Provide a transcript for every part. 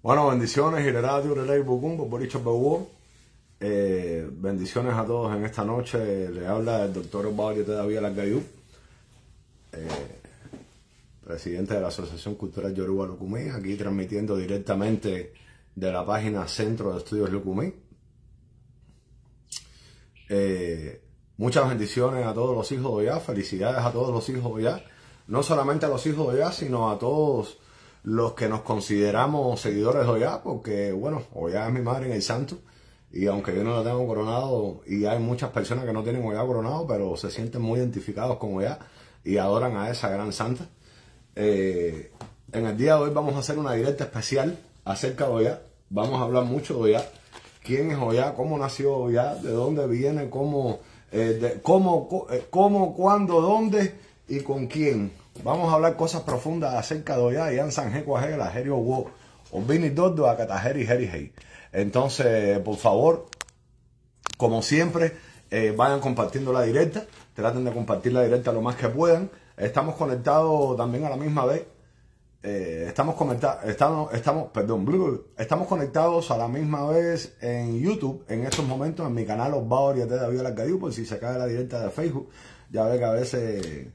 Bueno, bendiciones, Ireradio, Relay Bucumbo, Boricho eh, bendiciones a todos en esta noche. Le habla el doctor Osvaldo Todavía Largayú, eh, presidente de la Asociación Cultural Yoruba Lucumí, aquí transmitiendo directamente de la página Centro de Estudios Lucumí. Eh, muchas bendiciones a todos los hijos de Ollá, felicidades a todos los hijos de Ollá, no solamente a los hijos de Ollá, sino a todos los que nos consideramos seguidores de Oya, porque bueno, Oya es mi madre en el santo, y aunque yo no la tengo coronado, y hay muchas personas que no tienen Oya coronado, pero se sienten muy identificados con Oya y adoran a esa gran santa. Eh, en el día de hoy vamos a hacer una directa especial acerca de Oya, vamos a hablar mucho de Oya, quién es Oya, cómo nació Oya, de dónde viene, cómo, eh, cómo, eh, cómo, cuándo, dónde y con quién. Vamos a hablar cosas profundas acerca de Oya, ah, Ian la Jerry Jerio Wo, Ombini Dodo, Acatajeri, Jerry Hey. Entonces, por favor, como siempre, eh, vayan compartiendo la directa, traten de compartir la directa lo más que puedan. Estamos conectados también a la misma vez. Eh, estamos, estamos, estamos, perdón, estamos conectados a la misma vez en YouTube en estos momentos, en mi canal Osvaldo Oriate de David por si se cae la directa de Facebook, ya ve que a veces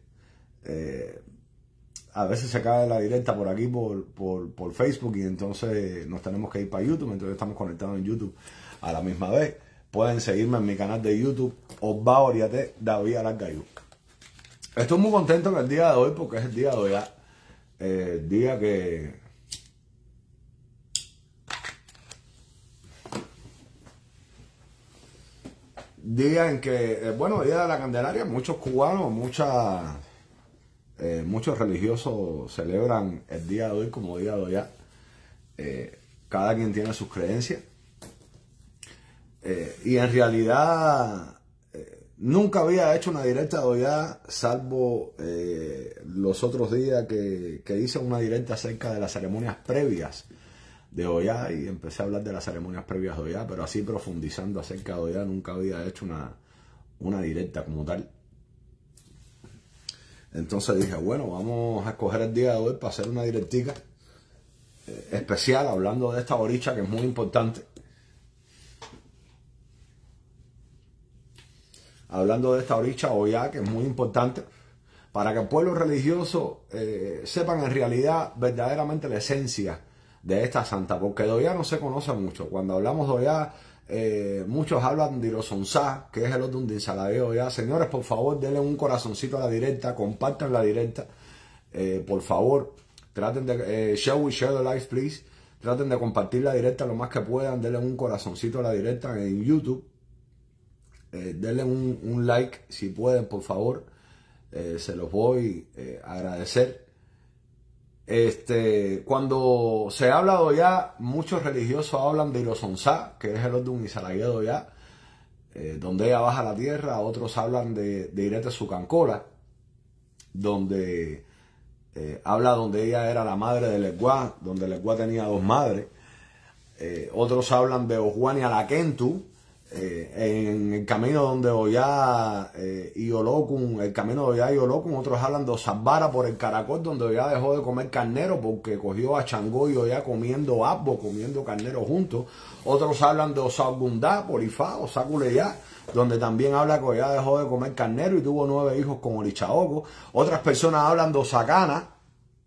eh, a veces se cae la directa por aquí, por, Facebook, y entonces nos tenemos que ir para YouTube, entonces estamos conectados en YouTube a la misma vez. Pueden seguirme en mi canal de YouTube, Osba Oriate David Alargayú. Estoy muy contento en el día de hoy porque es el día de hoy, ¿ah? eh, día que... Día en que, eh, bueno, día de la Candelaria, muchos cubanos, muchas eh, muchos religiosos celebran el día de hoy como día de hoy. Eh, cada quien tiene sus creencias. Eh, y en realidad nunca había hecho una directa de Ollá, salvo los otros días que, hice una directa acerca de las ceremonias previas de Ollá y empecé a hablar de las ceremonias previas de Ollá, pero así profundizando acerca de Ollá nunca había hecho una, una directa como tal. Entonces dije, bueno, vamos a escoger el día de hoy para hacer una directiva eh, especial hablando de esta oricha que es muy importante. Hablando de esta oricha o que es muy importante para que el pueblo religioso eh, sepan en realidad verdaderamente la esencia de esta santa, porque Oya no se conoce mucho. Cuando hablamos de eh, muchos hablan de los que es el otro un ya. Señores, por favor, denle un corazoncito a la directa, compartan la directa. Eh, por favor, traten de. Eh, show we share the please. Traten de compartir la directa lo más que puedan. Denle un corazoncito a la directa en YouTube. denle un, un, like si pueden, por favor. se los voy a agradecer. Este, cuando se ha hablado ya, muchos religiosos hablan de Irosonsá, que es el orden ya, ya, eh, donde ella baja la tierra, otros hablan de, de Irete Sucancora, donde eh, habla donde ella era la madre de Leguá, donde Leguá tenía dos madres. Eh, otros hablan de Ojuani Alakentu, eh, en el camino donde Ollá eh, y el camino de Ollá y otros hablan de Osambara por el caracol, donde Ollá dejó de comer carnero porque cogió a Changó y Ollá comiendo asbo, comiendo carnero juntos. Otros hablan de Osagundá por Ifá, Osaculeyá, donde también habla que Ollá dejó de comer carnero y tuvo nueve hijos con Olichaoco. Otras personas hablan de Osacana,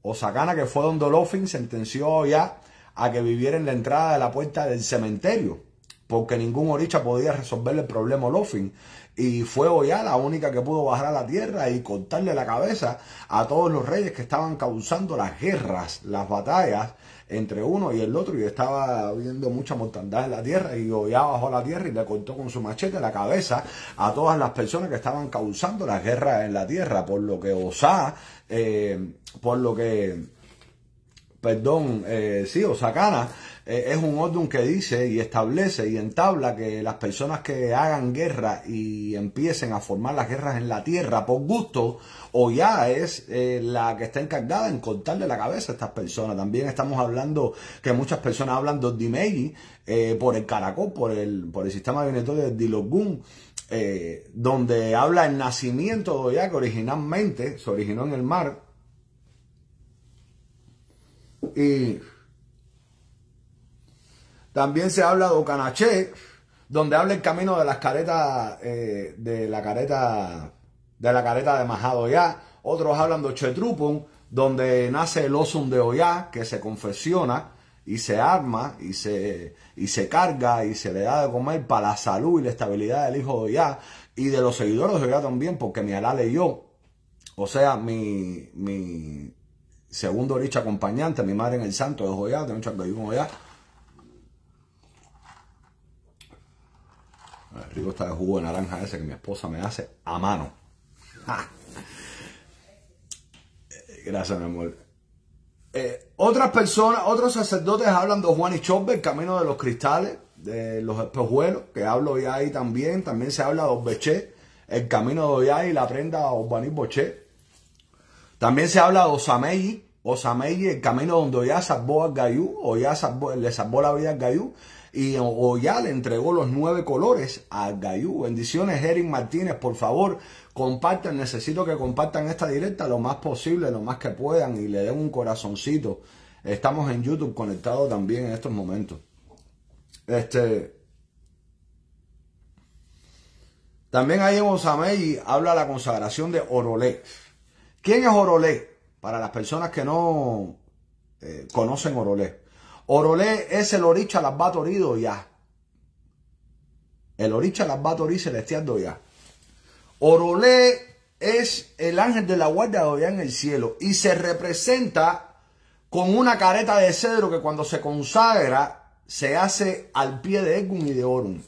Osacana que fue donde Olofin sentenció a a que viviera en la entrada de la puerta del cementerio porque ningún Oricha podía resolverle el problema a Lofin. Y fue Oya la única que pudo bajar a la tierra y cortarle la cabeza a todos los reyes que estaban causando las guerras, las batallas entre uno y el otro. Y estaba habiendo mucha mortandad en la tierra. Y Oya bajó a la tierra y le cortó con su machete la cabeza a todas las personas que estaban causando las guerras en la tierra. Por lo que Osá, eh, por lo que perdón, eh, sí, o sacana, eh, es un orden que dice y establece y entabla que las personas que hagan guerra y empiecen a formar las guerras en la tierra por gusto, o ya es eh, la que está encargada en cortarle la cabeza a estas personas. También estamos hablando que muchas personas hablan de eh, por el caracol, por el, por el sistema de Dilogun. donde habla el nacimiento de Oya, que originalmente se originó en el mar, y también se habla de Ocanache donde habla el camino de las caretas, eh, de la careta, de la careta de Majado ya. Otros hablan de Ochetrupon, donde nace el osum de Oya que se confesiona y se arma y se, y se carga y se le da de comer para la salud y la estabilidad del hijo de Oyá y de los seguidores de Oyá también, porque mi Alá leyó. O sea, mi, mi, segundo licha acompañante, mi madre en el santo de Joyá, tengo con Joya. El Rico está de jugo de naranja ese que mi esposa me hace a mano. Eh, gracias, mi amor. Eh, otras personas, otros sacerdotes hablan de Juan y Chopper, el camino de los cristales, de los espejuelos, que hablo ya ahí también. También se habla de Orbeché, el camino de hoy y la prenda Juanis Boché. También se habla de Osamei, Osamei, el camino donde Oya salvó a Gayú, Oya le salvó la vida a Gayú, y Oya le entregó los nueve colores a Gayú. Bendiciones, Erin Martínez, por favor, compartan, necesito que compartan esta directa lo más posible, lo más que puedan, y le den un corazoncito. Estamos en YouTube conectados también en estos momentos. Este. También ahí en Osameyi, habla la consagración de Orolé. ¿Quién es Orolé? Para las personas que no eh, conocen Orolé. Orolé es el oricha las va ya. El oricha las va celestial ya. Orolé es el ángel de la guardia de en el cielo y se representa con una careta de cedro que cuando se consagra se hace al pie de Egun y de Orun.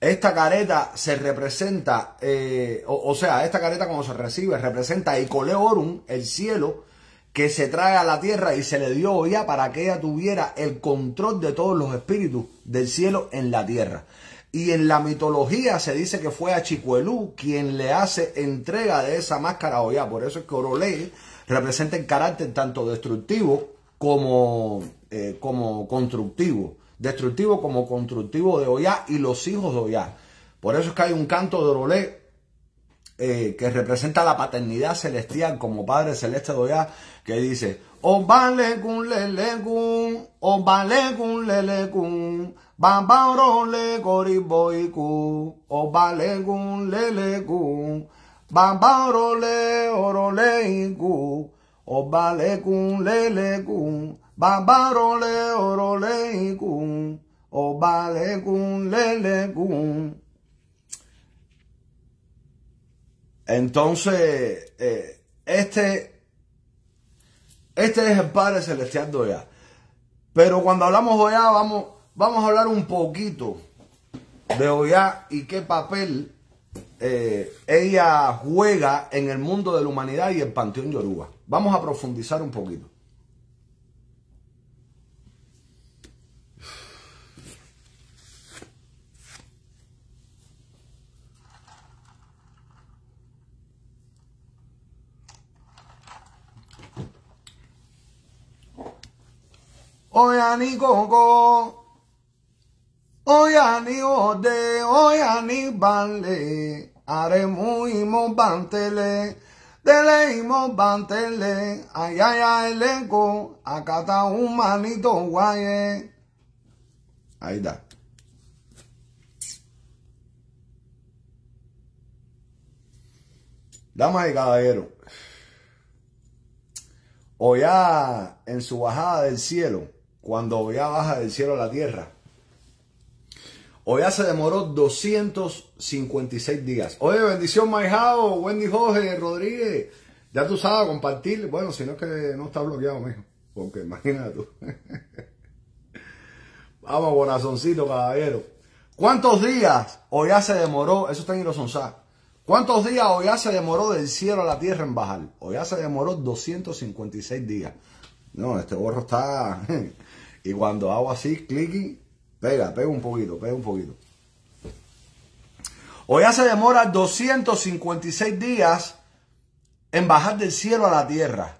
Esta careta se representa, eh, o, sea, esta careta como se recibe representa a Icoleorum, el cielo, que se trae a la tierra y se le dio Oya para que ella tuviera el control de todos los espíritus del cielo en la tierra. Y en la mitología se dice que fue a Chicuelú quien le hace entrega de esa máscara Oya, Por eso es que Orolei representa el carácter tanto destructivo como, eh, como constructivo destructivo como constructivo de Oya y los hijos de Oya. Por eso es que hay un canto de Orolé eh, que representa la paternidad celestial como Padre Celeste de Oya, que dice, vale lelekun, lele le bambarole goriboiku, obalekun o vale le lele kun y orole kun, le kun, lele kun. Entonces, eh, este, este es el Padre Celestial de Oya. Pero cuando hablamos de Oya, vamos, vamos a hablar un poquito de Oya y qué papel eh, ella juega en el mundo de la humanidad y el panteón Yoruba. Vamos a profundizar un poquito. oya ni gogo, oya ni ode, oya ni Are muy mo bantele, dele ay bantele, ayaya elenco, está un manito guaye. Ahí está. dame el caballero hoy en su bajada del cielo, cuando ya baja del cielo a la tierra. ya se demoró 256 días. Oye, bendición, Maijao, Wendy Jorge, Rodríguez. Ya tú sabes, compartir. Bueno, si no es que no está bloqueado, mijo. Porque imagínate tú. Vamos, corazoncito, caballero. ¿Cuántos días ya se demoró? Eso está en Irosonzá. ¿Cuántos días ya se demoró del cielo a la tierra en bajar? ya se demoró 256 días. No, este gorro está... Y cuando hago así, y pega, pega un poquito, pega un poquito. Hoy ya se demora 256 días en bajar del cielo a la tierra.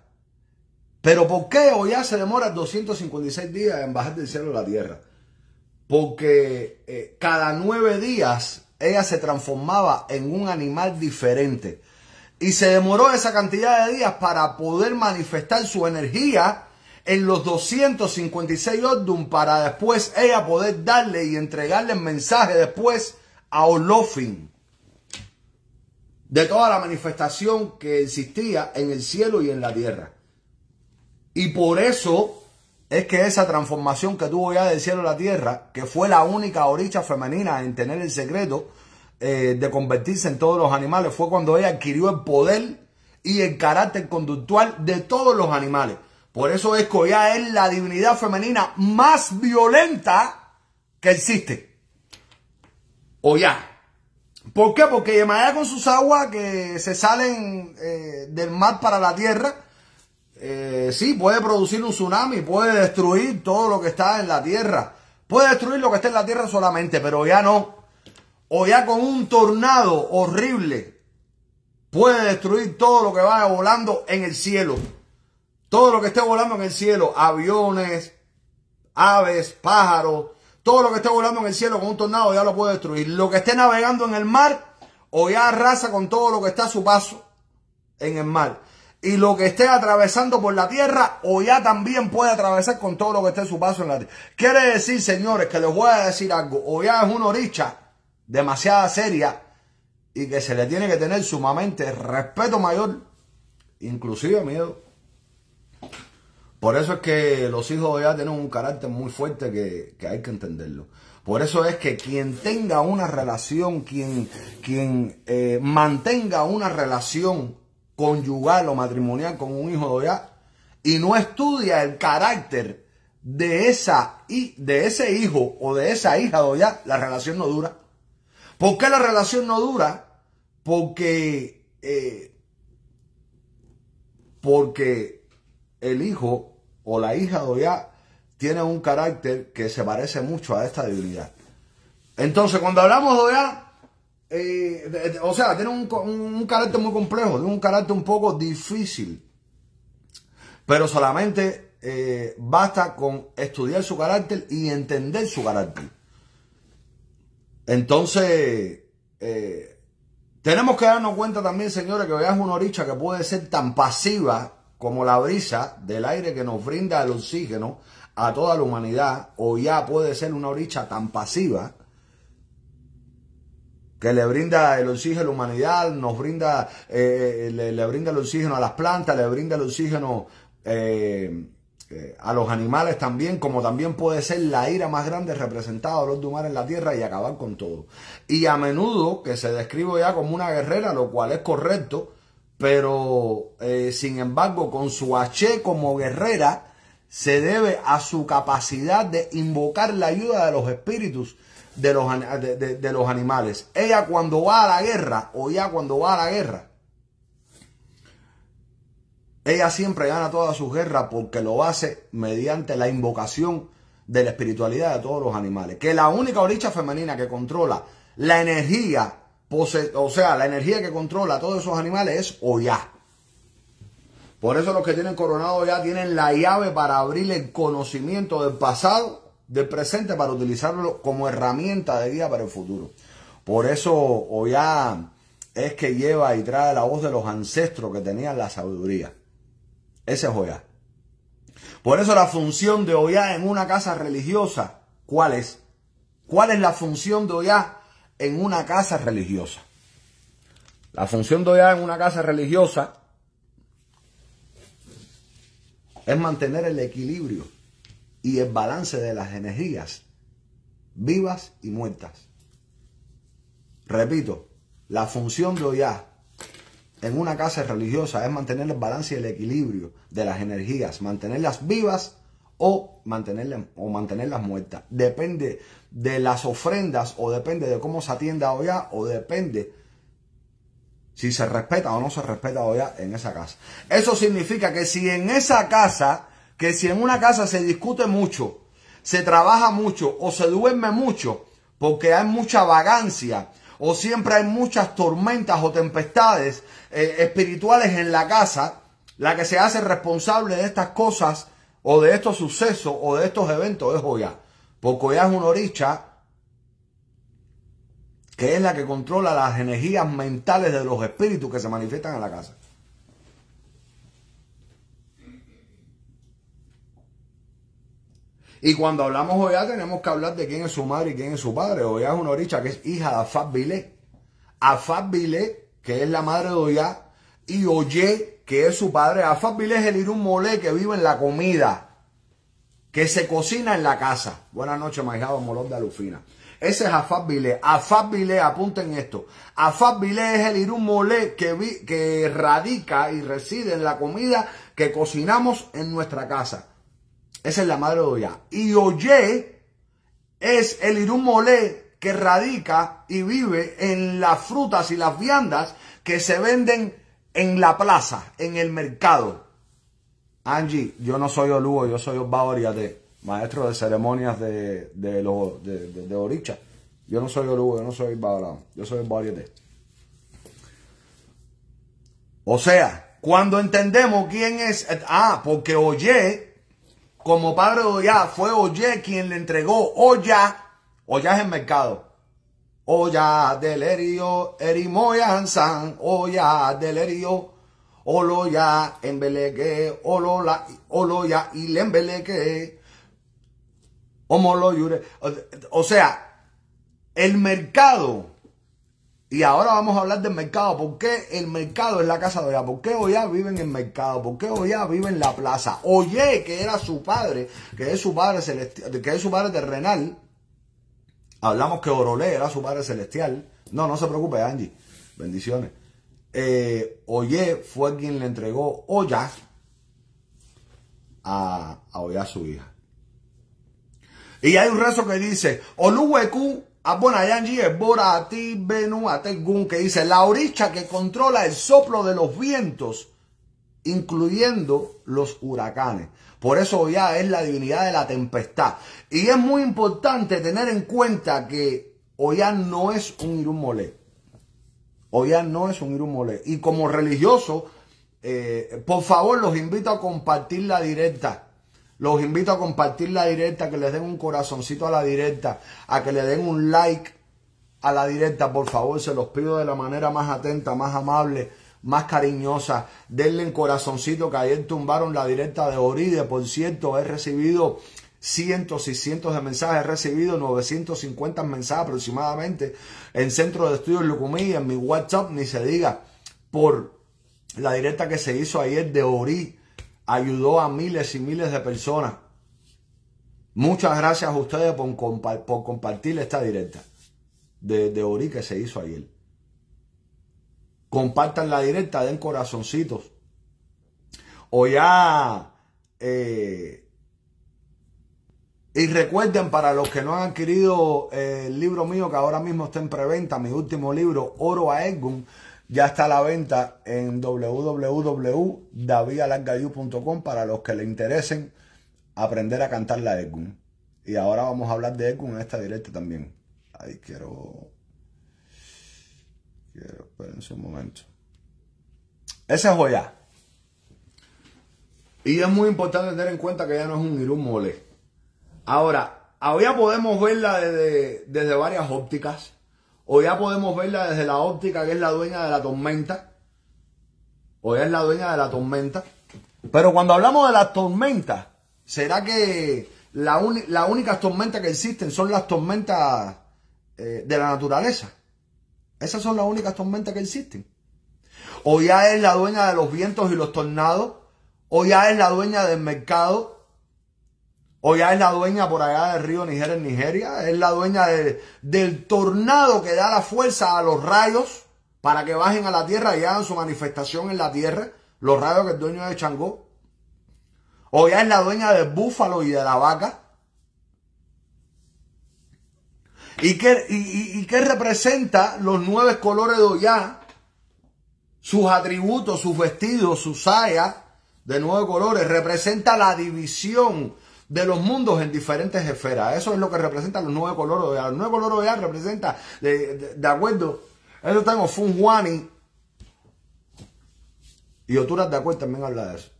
Pero ¿por qué o ya se demora 256 días en bajar del cielo a la tierra? Porque eh, cada nueve días ella se transformaba en un animal diferente. Y se demoró esa cantidad de días para poder manifestar su energía en los 256 Ordum para después ella poder darle y entregarle el mensaje después a Olofin de toda la manifestación que existía en el cielo y en la tierra. Y por eso es que esa transformación que tuvo ya del cielo a la tierra, que fue la única oricha femenina en tener el secreto eh, de convertirse en todos los animales, fue cuando ella adquirió el poder y el carácter conductual de todos los animales. Por eso es que ya es la divinidad femenina más violenta que existe. Oya. ¿Por qué? Porque ya con sus aguas que se salen eh, del mar para la tierra, eh, sí, puede producir un tsunami, puede destruir todo lo que está en la tierra. Puede destruir lo que está en la tierra solamente, pero ya no. O ya con un tornado horrible puede destruir todo lo que va volando en el cielo. Todo lo que esté volando en el cielo, aviones, aves, pájaros, todo lo que esté volando en el cielo con un tornado ya lo puede destruir. Lo que esté navegando en el mar o ya arrasa con todo lo que está a su paso en el mar. Y lo que esté atravesando por la tierra o ya también puede atravesar con todo lo que esté a su paso en la tierra. Quiere decir, señores, que les voy a decir algo. O ya es una oricha demasiada seria y que se le tiene que tener sumamente respeto mayor, inclusive miedo. Por eso es que los hijos de ya tienen un carácter muy fuerte que, hay que entenderlo. Por eso es que quien tenga una relación, quien, quien eh, mantenga una relación conyugal o matrimonial con un hijo de ya y no estudia el carácter de, esa, de ese hijo o de esa hija de ya la relación no dura. ¿Por qué la relación no dura? Porque, eh, porque el hijo o la hija de Oya tiene un carácter que se parece mucho a esta debilidad. Entonces, cuando hablamos de Oya, eh, o sea, tiene un, carácter muy complejo, tiene un carácter un poco difícil. Pero solamente eh, basta con estudiar su carácter y entender su carácter. Entonces, eh, tenemos que darnos cuenta también, señores, que Oya es una oricha que puede ser tan pasiva como la brisa del aire que nos brinda el oxígeno a toda la humanidad, o ya puede ser una oricha tan pasiva que le brinda el oxígeno a la humanidad, nos brinda, eh, le, brinda el oxígeno a las plantas, le brinda el oxígeno eh, eh, a los animales también, como también puede ser la ira más grande representada los demás en la tierra y acabar con todo. Y a menudo que se describe ya como una guerrera, lo cual es correcto, pero eh, sin embargo con su H como guerrera se debe a su capacidad de invocar la ayuda de los espíritus de los, de, los animales. Ella cuando va a la guerra, o ya cuando va a la guerra, ella siempre gana todas sus guerras porque lo hace mediante la invocación de la espiritualidad de todos los animales. Que la única oricha femenina que controla la energía o sea, la energía que controla a todos esos animales es Oya. Por eso los que tienen coronado ya tienen la llave para abrir el conocimiento del pasado, del presente, para utilizarlo como herramienta de guía para el futuro. Por eso Oya es que lleva y trae la voz de los ancestros que tenían la sabiduría. Ese es Oya. Por eso la función de Oya en una casa religiosa, ¿cuál es? ¿Cuál es la función de Oya en una casa religiosa. La función de OEA en una casa religiosa es mantener el equilibrio y el balance de las energías vivas y muertas. Repito, la función de OEA en una casa religiosa es mantener el balance y el equilibrio de las energías, mantenerlas vivas o mantenerlas, o mantenerlas muertas. Depende de las ofrendas o depende de cómo se atienda hoy o depende si se respeta o no se respeta hoya en esa casa. Eso significa que si en esa casa, que si en una casa se discute mucho, se trabaja mucho o se duerme mucho, porque hay mucha vagancia o siempre hay muchas tormentas o tempestades eh, espirituales en la casa, la que se hace responsable de estas cosas o de estos sucesos o de estos eventos es Oya. Porque Oya es una oricha que es la que controla las energías mentales de los espíritus que se manifiestan en la casa. Y cuando hablamos Oya, tenemos que hablar de quién es su madre y quién es su padre. Joya es una oricha que es hija de Afab Bile. Bile, que es la madre de Oya, y Oye, que es su padre. Bilé es el Irún Molé que vive en la comida, que se cocina en la casa. Buenas noches, majado Molón de Alufina. Ese es Afaf Bile, apunten esto. Bilé es el Irún Molé que, que radica y reside en la comida que cocinamos en nuestra casa. Esa es la madre de Oya. Y Oye es el Irún Molé que radica y vive en las frutas y las viandas que se venden en la plaza, en el mercado. Angie, yo no soy Olugo, yo soy Osvaldo maestro de ceremonias de, de, de, Oricha. Yo no soy Olugo, yo no soy Osbaola, yo soy O sea, cuando entendemos quién es, ah, porque Oye, como padre de Oya, fue Oye quien le entregó Oya, Oya es el mercado. Oya delerio, erimoyan san, oya delerio, oloya y olola, oloya ya, homoloyure. O sea, el mercado, y ahora vamos a hablar del mercado, ¿por qué el mercado es la casa de Oya? ¿Por qué Oya vive en el mercado? ¿Por qué Oya vive en la plaza? Oye, que era su padre, que es su padre celestial, que es su padre terrenal, Hablamos que Orolé era su padre celestial. No, no se preocupe, Angie. Bendiciones. Eh, Oye fue quien le entregó Ollas a, a Oya, su hija. Y hay un rezo que dice, Oluweku Abonayanji bora Ati Benu Gun que dice, la oricha que controla el soplo de los vientos incluyendo los huracanes. Por eso ya es la divinidad de la tempestad. Y es muy importante tener en cuenta que Oya no es un Irumolé. Oya no es un Irumolé. Y como religioso, eh, por favor los invito a compartir la directa. Los invito a compartir la directa, que les den un corazoncito a la directa, a que le den un like a la directa, por favor, se los pido de la manera más atenta, más amable más cariñosa. Denle en corazoncito que ayer tumbaron la directa de Oride. Por cierto, he recibido cientos y cientos de mensajes. He recibido 950 mensajes aproximadamente en Centro de Estudios Lucumí, en mi WhatsApp, ni se diga, por la directa que se hizo ayer de Ori. Ayudó a miles y miles de personas. Muchas gracias a ustedes por, compartir esta directa de, de Ori que se hizo ayer. Compartan la directa, den corazoncitos. O ya... Eh, y recuerden, para los que no han adquirido eh, el libro mío, que ahora mismo está en preventa, mi último libro, Oro a Edgun, ya está a la venta en www.davidalargayu.com para los que le interesen aprender a cantar la Edgun. Y ahora vamos a hablar de Edgun en esta directa también. Ahí quiero pues, en su momento. Esa es joya. Y es muy importante tener en cuenta que ya no es un Irún mole. Ahora, ya podemos verla desde, varias ópticas. O ya podemos verla desde la óptica que es la dueña de la tormenta. O es la dueña de la tormenta. Pero cuando hablamos de las tormentas, ¿será que las la únicas tormentas que existen son las tormentas eh, de la naturaleza? Esas son las únicas tormentas que existen. O ya es la dueña de los vientos y los tornados, o ya es la dueña del mercado, o ya es la dueña por allá del río Nigeria en Nigeria, es la dueña del tornado que da la fuerza a los rayos para que bajen a la tierra y hagan su manifestación en la tierra, los rayos que el dueño de Changó, o ya es la dueña del búfalo y de la vaca, ¿Y qué, y, representa los nueve colores de Oya? Sus atributos, sus vestidos, sus sayas de nueve colores. Representa la división de los mundos en diferentes esferas. Eso es lo que representa los nueve colores de Oya. Los nueve colores de Oya representan, de, acuerdo, eso tengo Fun Y Oturas de acuerdo también habla de eso.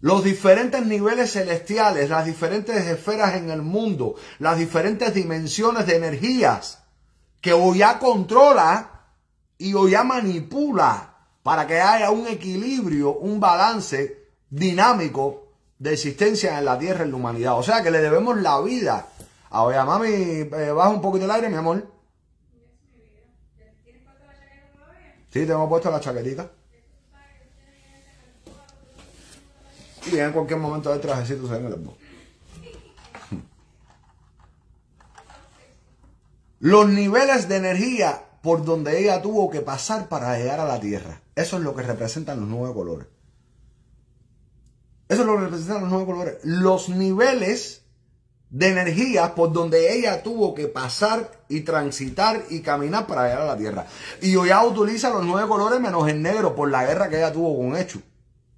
Los diferentes niveles celestiales, las diferentes esferas en el mundo, las diferentes dimensiones de energías que Oya controla y ya manipula para que haya un equilibrio, un balance dinámico de existencia en la tierra en la humanidad. O sea que le debemos la vida. A mami, eh, baja un poquito el aire, mi amor. Sí, tengo puesto la chaquetita. Y en cualquier momento de trajecito se Los niveles de energía por donde ella tuvo que pasar para llegar a la Tierra. Eso es lo que representan los nueve colores. Eso es lo que representan los nueve colores. Los niveles de energía por donde ella tuvo que pasar y transitar y caminar para llegar a la Tierra. Y hoy ya utiliza los nueve colores menos el negro por la guerra que ella tuvo con Hecho.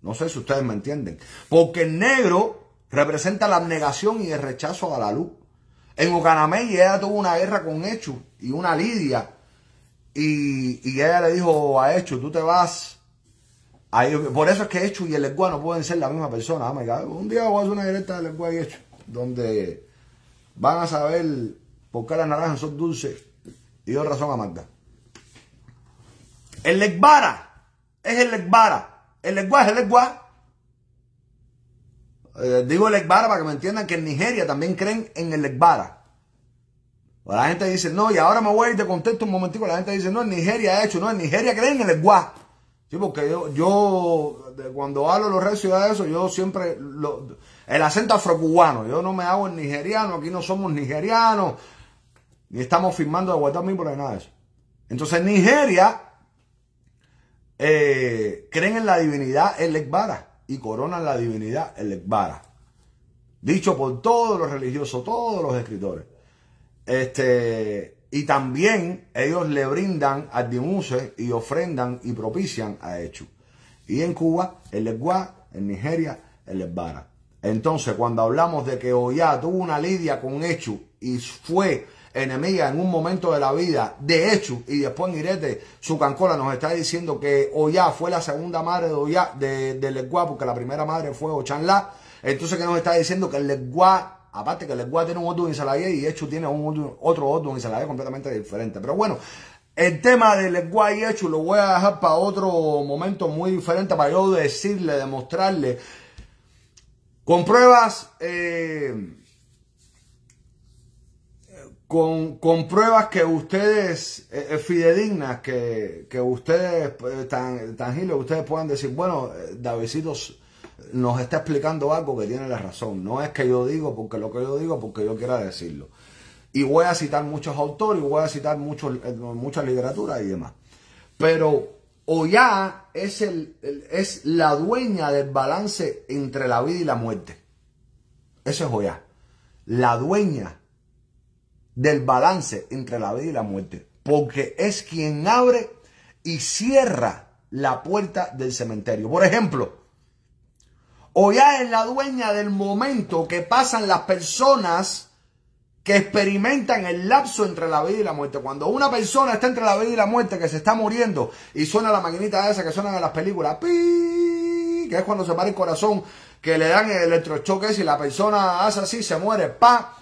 No sé si ustedes me entienden. Porque el negro representa la abnegación y el rechazo a la luz. En Ocanamey ella tuvo una guerra con Hecho y una lidia. Y, ella le dijo a Hecho, tú te vas. Por eso es que Hecho y el Legua no pueden ser la misma persona. Oh un día voy a hacer una directa del Legua y Hecho, donde van a saber por qué las naranjas son dulces y yo razón a Magda. El Legbara es el Legbara. El es el Eh, digo el Egbara para que me entiendan que en Nigeria también creen en el O pues La gente dice, no, y ahora me voy a ir, te contesto un momentico. La gente dice, no, en Nigeria ha hecho, no, en Nigeria creen en el Egua. Sí, porque yo, yo cuando hablo los recios de eso, yo siempre, el acento afrocubano, yo no me hago en nigeriano, aquí no somos nigerianos, ni estamos firmando de mí por nada de eso. Entonces Nigeria eh, creen en la divinidad el Ekbara y coronan la divinidad el Ekbara. Dicho por todos los religiosos, todos los escritores. Este, y también ellos le brindan a Dimuse y ofrendan y propician a Hechu. Y en Cuba, el Leguá, en Nigeria, el Ekbara. Entonces, cuando hablamos de que Oya tuvo una lidia con Echu y fue enemiga en un momento de la vida. De hecho, y después en Irete, su cancola nos está diciendo que Oya fue la segunda madre de Oya, de, de porque la primera madre fue Ochanla. Entonces, que nos está diciendo que el Aparte que el tiene un otro y y hecho tiene un otro otro y completamente diferente. Pero bueno, el tema de Leguá y hecho lo voy a dejar para otro momento muy diferente para yo decirle, demostrarle con pruebas eh, con, pruebas que ustedes, eh, eh, fidedignas, que, ustedes, eh, tan, tangibles, ustedes puedan decir, bueno, Davidcito nos está explicando algo que tiene la razón. No es que yo digo porque lo que yo digo, porque yo quiera decirlo. Y voy a citar muchos autores, voy a citar mucho mucha literatura y demás. Pero Oya es, es la dueña del balance entre la vida y la muerte. Eso es Oya. La dueña del balance entre la vida y la muerte, porque es quien abre y cierra la puerta del cementerio. Por ejemplo, o ya es la dueña del momento que pasan las personas que experimentan el lapso entre la vida y la muerte. Cuando una persona está entre la vida y la muerte, que se está muriendo y suena la maquinita esa que suena en las películas, ¡pi! que es cuando se para el corazón, que le dan el electrochoque y la persona hace así, se muere, pa,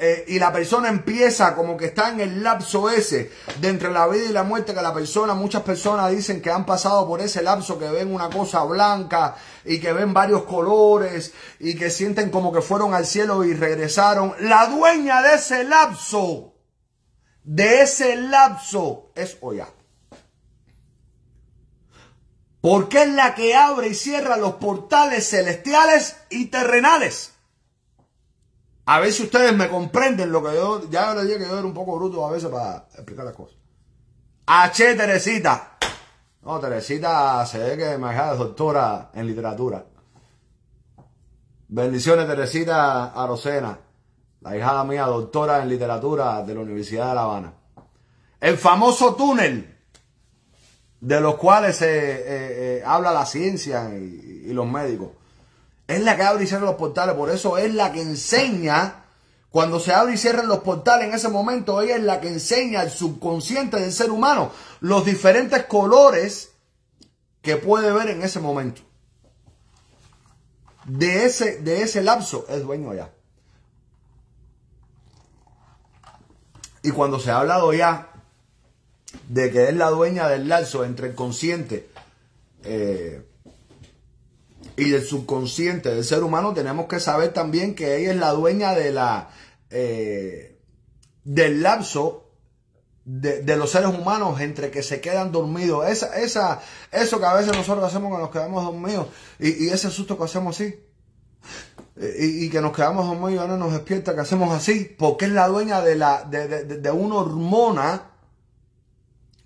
eh, y la persona empieza como que está en el lapso ese de entre la vida y la muerte que la persona, muchas personas dicen que han pasado por ese lapso, que ven una cosa blanca y que ven varios colores y que sienten como que fueron al cielo y regresaron. La dueña de ese lapso, de ese lapso es Oya. Porque es la que abre y cierra los portales celestiales y terrenales. A ver si ustedes me comprenden lo que yo. Ya les dije que yo era un poco bruto a veces para explicar las cosas. H. Teresita. No, Teresita se ve que me es doctora en literatura. Bendiciones, Teresita Arocena, la hijada mía, doctora en literatura de la Universidad de La Habana. El famoso túnel de los cuales se eh, eh, eh, habla la ciencia y los médicos. Es la que abre y cierra los portales. Por eso es la que enseña. Cuando se abre y cierran los portales en ese momento, ella es la que enseña al subconsciente del ser humano los diferentes colores que puede ver en ese momento. De ese, de ese lapso es dueño ya. Y cuando se ha hablado ya de que es la dueña del lapso entre el consciente eh, y del subconsciente del ser humano, tenemos que saber también que ella es la dueña de la, eh, del lapso de, los seres humanos entre que se quedan dormidos. Esa, esa, eso que a veces nosotros hacemos cuando nos quedamos dormidos y, ese susto que hacemos así. Y, que nos quedamos dormidos y ahora nos despierta, que hacemos así, porque es la dueña de, la, de, de, de una hormona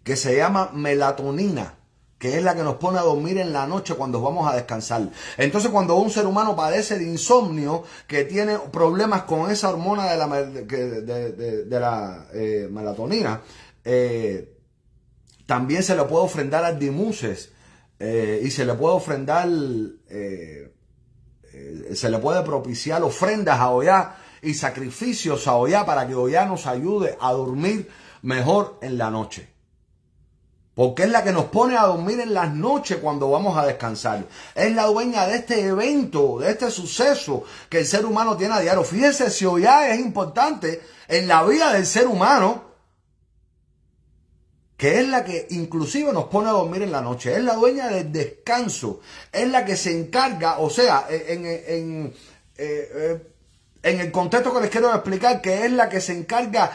que se llama melatonina que es la que nos pone a dormir en la noche cuando vamos a descansar. Entonces, cuando un ser humano padece de insomnio, que tiene problemas con esa hormona de la, de, la eh, melatonina, eh, también se le puede ofrendar a dimuses eh, y se le puede ofrendar, se le puede propiciar ofrendas a Oya y sacrificios a Oya para que Oya nos ayude a dormir mejor en la noche. Porque es la que nos pone a dormir en las noches cuando vamos a descansar. Es la dueña de este evento, de este suceso que el ser humano tiene a diario. Fíjense si hoy es importante en la vida del ser humano, que es la que inclusive nos pone a dormir en la noche, es la dueña del descanso, es la que se encarga, o sea, en, en, eh, eh, el contexto que les quiero explicar, que es la que se encarga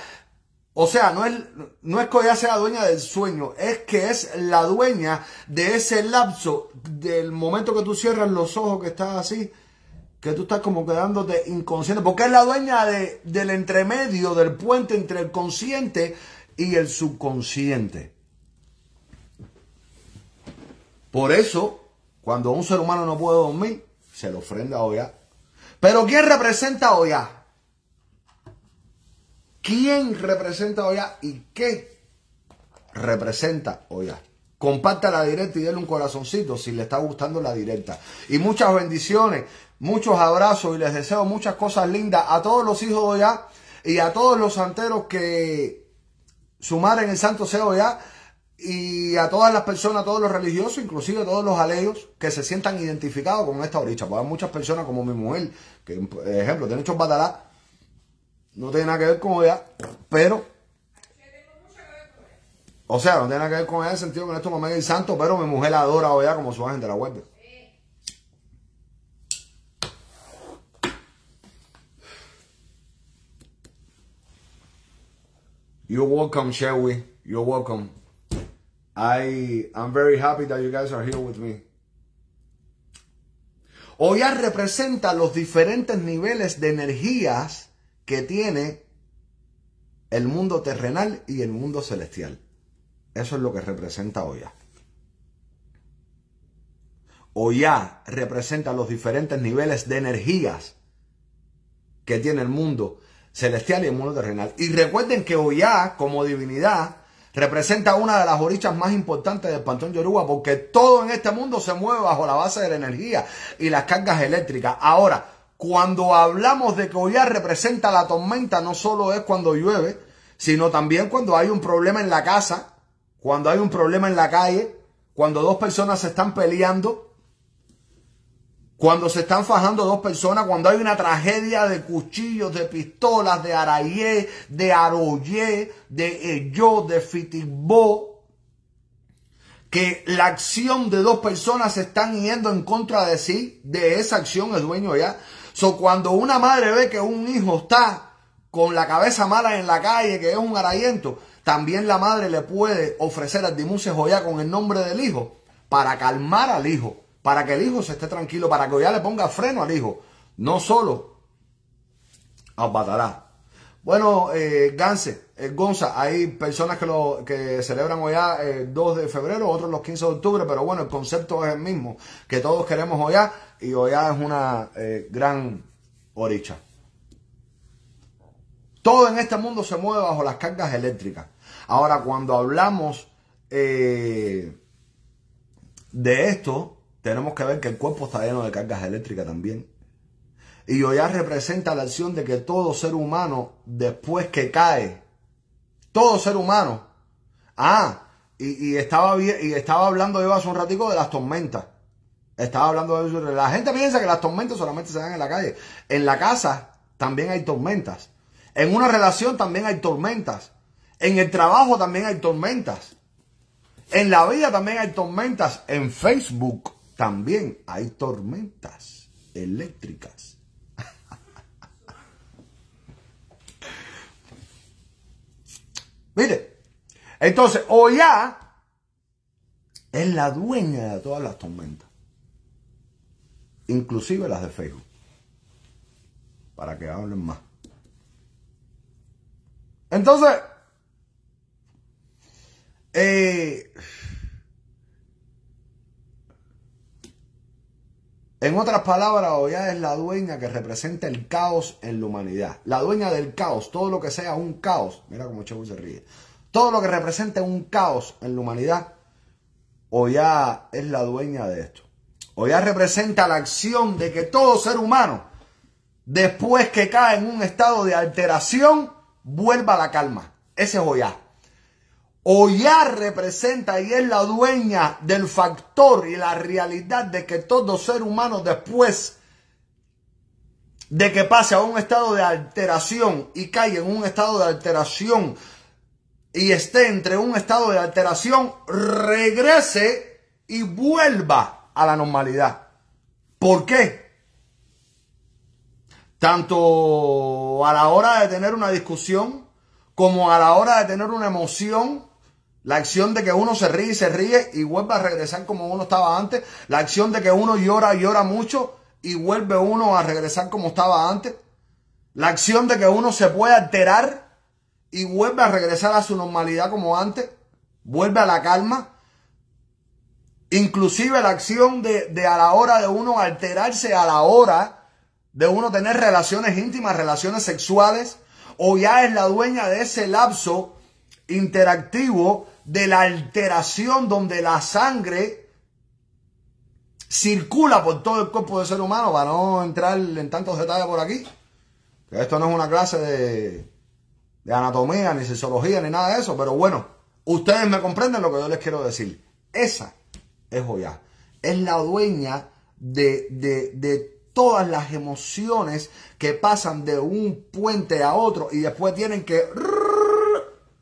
o sea, no es, no es que ella sea dueña del sueño, es que es la dueña de ese lapso, del momento que tú cierras los ojos, que estás así, que tú estás como quedándote inconsciente, porque es la dueña del entremedio, del puente entre el consciente y el subconsciente. Por eso, cuando un ser humano no puede dormir, se le ofrenda a Oya. Pero ¿quién representa a Oya? quién representa hoya y qué representa Oya. Comparta la directa y denle un corazoncito si le está gustando la directa. Y muchas bendiciones, muchos abrazos y les deseo muchas cosas lindas a todos los hijos de y a todos los santeros que en el santo sea Oya y a todas las personas, todos los religiosos, inclusive todos los aleos que se sientan identificados con esta orilla. Porque hay muchas personas como mi mujer, que ejemplo, tiene hecho batalá no tiene nada que ver con ella, pero... O sea, no tiene nada que ver con ella en el sentido que no es tu mamá el santo, pero mi mujer la adora o Oya como su ángel de la guardia. You're welcome, we? You're welcome. I am very happy that you guys are here with me. Oya representa los diferentes niveles de energías que tiene el mundo terrenal y el mundo celestial. Eso es lo que representa Oya. Oya representa los diferentes niveles de energías que tiene el mundo celestial y el mundo terrenal. Y recuerden que Oya, como divinidad, representa una de las orichas más importantes del Pantón Yoruba, porque todo en este mundo se mueve bajo la base de la energía y las cargas eléctricas. Ahora, cuando hablamos de que hoy ya representa la tormenta, no solo es cuando llueve, sino también cuando hay un problema en la casa, cuando hay un problema en la calle, cuando dos personas se están peleando, cuando se están fajando dos personas, cuando hay una tragedia de cuchillos, de pistolas, de arayé, de aroyé, de ello, de fitibó, que la acción de dos personas se están yendo en contra de sí, de esa acción el dueño ya. So, cuando una madre ve que un hijo está con la cabeza mala en la calle, que es un harayento, también la madre le puede ofrecer al dimuse joya con el nombre del hijo para calmar al hijo, para que el hijo se esté tranquilo, para que ya le ponga freno al hijo, no solo a Bueno, eh, eh, Gonza, hay personas que, lo, celebran hoy el eh, 2 de febrero, otros los 15 de octubre, pero bueno, el concepto es el mismo, que todos queremos hoy y es una eh, gran oricha. Todo en este mundo se mueve bajo las cargas eléctricas. Ahora, cuando hablamos eh, de esto, tenemos que ver que el cuerpo está lleno de cargas eléctricas también. Y ya representa la acción de que todo ser humano, después que cae, todo ser humano, ah, y, estaba, y estaba hablando yo hace un ratico de las tormentas. Estaba hablando de eso. La gente piensa que las tormentas solamente se dan en la calle. En la casa también hay tormentas. En una relación también hay tormentas. En el trabajo también hay tormentas. En la vida también hay tormentas. En Facebook también hay tormentas eléctricas. Mire, entonces, Oya es la dueña de todas las tormentas inclusive las de Facebook, para que hablen más. Entonces, eh, en otras palabras, ya es la dueña que representa el caos en la humanidad. La dueña del caos, todo lo que sea un caos. Mira cómo Chebu se ríe. Todo lo que represente un caos en la humanidad, ya es la dueña de esto ya representa la acción de que todo ser humano, después que cae en un estado de alteración, vuelva a la calma. Ese es Oya. Oya representa y es la dueña del factor y la realidad de que todo ser humano después de que pase a un estado de alteración y cae en un estado de alteración y esté entre un estado de alteración, regrese y vuelva a la normalidad. ¿Por qué? Tanto a la hora de tener una discusión como a la hora de tener una emoción, la acción de que uno se ríe y se ríe y vuelve a regresar como uno estaba antes, la acción de que uno llora y llora mucho y vuelve uno a regresar como estaba antes, la acción de que uno se puede alterar y vuelve a regresar a su normalidad como antes, vuelve a la calma, Inclusive la acción de, a la hora de uno alterarse, a la hora de uno tener relaciones íntimas, relaciones sexuales, o ya es la dueña de ese lapso interactivo de la alteración donde la sangre circula por todo el cuerpo del ser humano, para no entrar en tantos detalles por aquí. Que esto no es una clase de, de anatomía, ni sociología, ni nada de eso, pero bueno, ustedes me comprenden lo que yo les quiero decir. Esa es Joya. Es la dueña de, todas las emociones que pasan de un puente a otro y después tienen que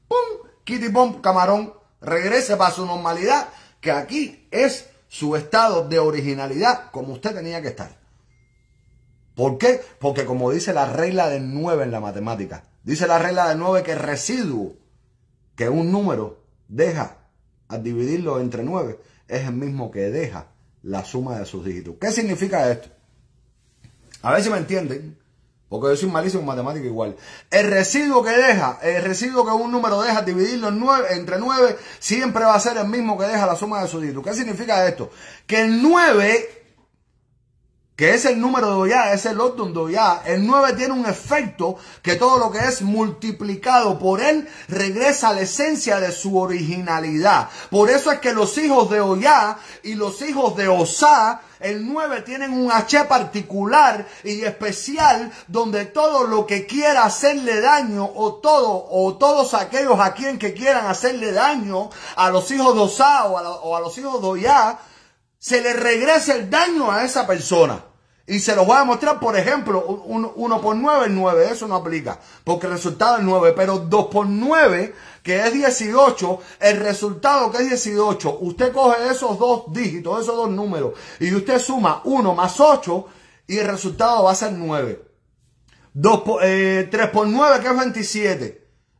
pum, kitty pum, camarón, regrese para su normalidad, que aquí es su estado de originalidad como usted tenía que estar. ¿Por qué? Porque como dice la regla del 9 en la matemática, dice la regla del 9 que residuo que un número deja al dividirlo entre 9 es el mismo que deja la suma de sus dígitos. ¿Qué significa esto? A ver si me entienden, porque yo soy malísimo en matemática igual. El residuo que deja, el residuo que un número deja, dividirlo en nueve, entre 9, siempre va a ser el mismo que deja la suma de sus dígitos. ¿Qué significa esto? Que el 9 que es el número de Oya, es el orden de Oya. El 9 tiene un efecto que todo lo que es multiplicado por él regresa a la esencia de su originalidad. Por eso es que los hijos de Oya y los hijos de Osá, el 9 tienen un H particular y especial donde todo lo que quiera hacerle daño o todo o todos aquellos a quien que quieran hacerle daño a los hijos de Osá o a, o a los hijos de Oya, se le regresa el daño a esa persona. Y se los voy a mostrar, por ejemplo, 1 por 9 es 9, eso no aplica, porque el resultado es 9, pero 2 por 9, que es 18, el resultado que es 18, usted coge esos dos dígitos, esos dos números, y usted suma 1 más 8, y el resultado va a ser 9. 2 3 por 9, que es 27.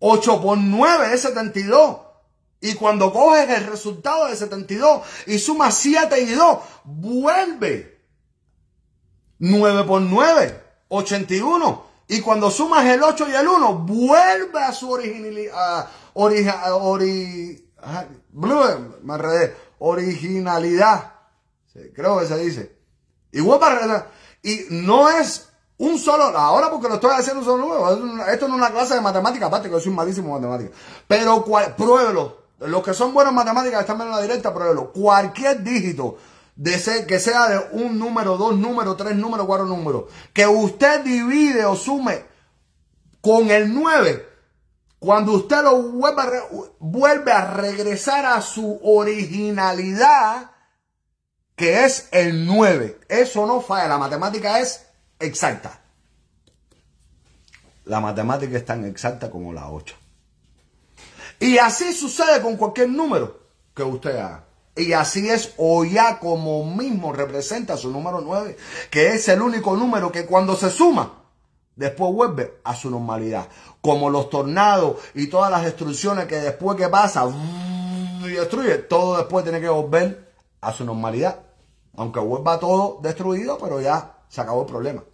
8 por 9 es 72. Y cuando coges el resultado de 72 y sumas 7 y 2, vuelve 9 por 9, 81. Y cuando sumas el 8 y el 1, vuelve a su originalidad. originalidad. Creo que se dice. para y no es un solo, ahora porque lo estoy haciendo solo nuevo. Esto no es una clase de matemática aparte que yo soy malísimo en Pero pruébelo. Los que son buenos en matemáticas están en la directa, pruébelo. Cualquier dígito de que sea de un número, dos números, tres números, cuatro números, que usted divide o sume con el 9, cuando usted lo vuelve vuelve a regresar a su originalidad, que es el 9. Eso no falla. La matemática es exacta. La matemática es tan exacta como la 8. Y así sucede con cualquier número que usted haga. Y así es o ya como mismo representa su número 9, que es el único número que cuando se suma, después vuelve a su normalidad. Como los tornados y todas las destrucciones que después que pasa y destruye, todo después tiene que volver a su normalidad. Aunque vuelva todo destruido, pero ya se acabó el problema.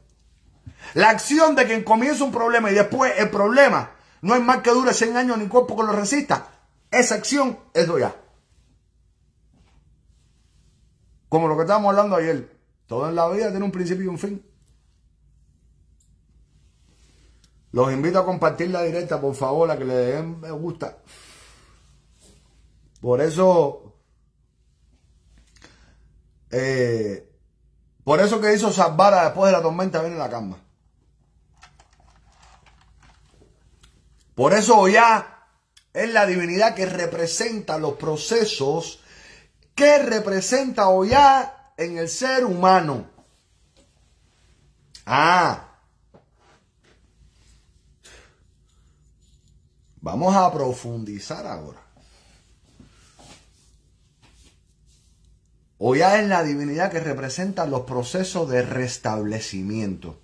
La acción de quien comienza un problema y después el problema no es más que dure 100 años ni cuerpo que lo resista. Esa acción es doya. Como lo que estábamos hablando ayer. Todo en la vida tiene un principio y un fin. Los invito a compartir la directa, por favor, a que le den me gusta. Por eso, eh, por eso que hizo Zambara después de la tormenta viene la cama. Por eso ya es la divinidad que representa los procesos que representa Oya en el ser humano. Ah. Vamos a profundizar ahora. O ya es la divinidad que representa los procesos de restablecimiento.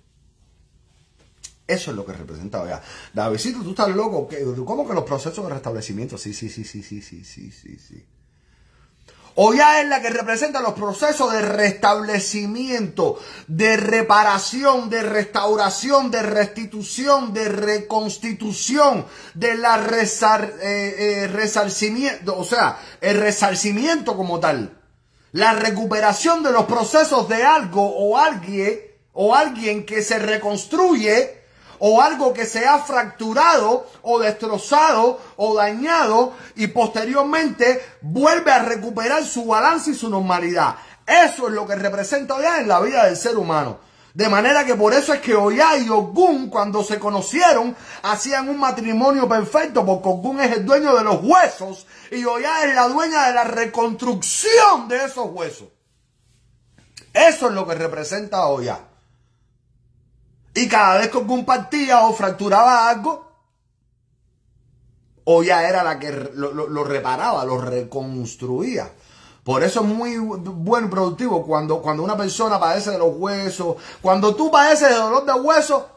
Eso es lo que representa Oya. Davidito, tú estás loco. ¿Cómo que los procesos de restablecimiento? Sí, sí, sí, sí, sí, sí, sí, sí, sí. ya es la que representa los procesos de restablecimiento, de reparación, de restauración, de restitución, de reconstitución, de la eh, eh, resarcimiento, o sea, el resarcimiento como tal. La recuperación de los procesos de algo o alguien o alguien que se reconstruye o algo que se ha fracturado o destrozado o dañado y posteriormente vuelve a recuperar su balance y su normalidad. Eso es lo que representa ya en la vida del ser humano. De manera que por eso es que Oya y Ogún, cuando se conocieron, hacían un matrimonio perfecto, porque Ogún es el dueño de los huesos y Oya es la dueña de la reconstrucción de esos huesos. Eso es lo que representa Oya. Y cada vez que Ogún partía o fracturaba algo, Oya era la que lo reparaba, lo reconstruía. Por eso es muy bueno y productivo cuando, cuando una persona padece de los huesos. Cuando tú padeces de dolor de hueso,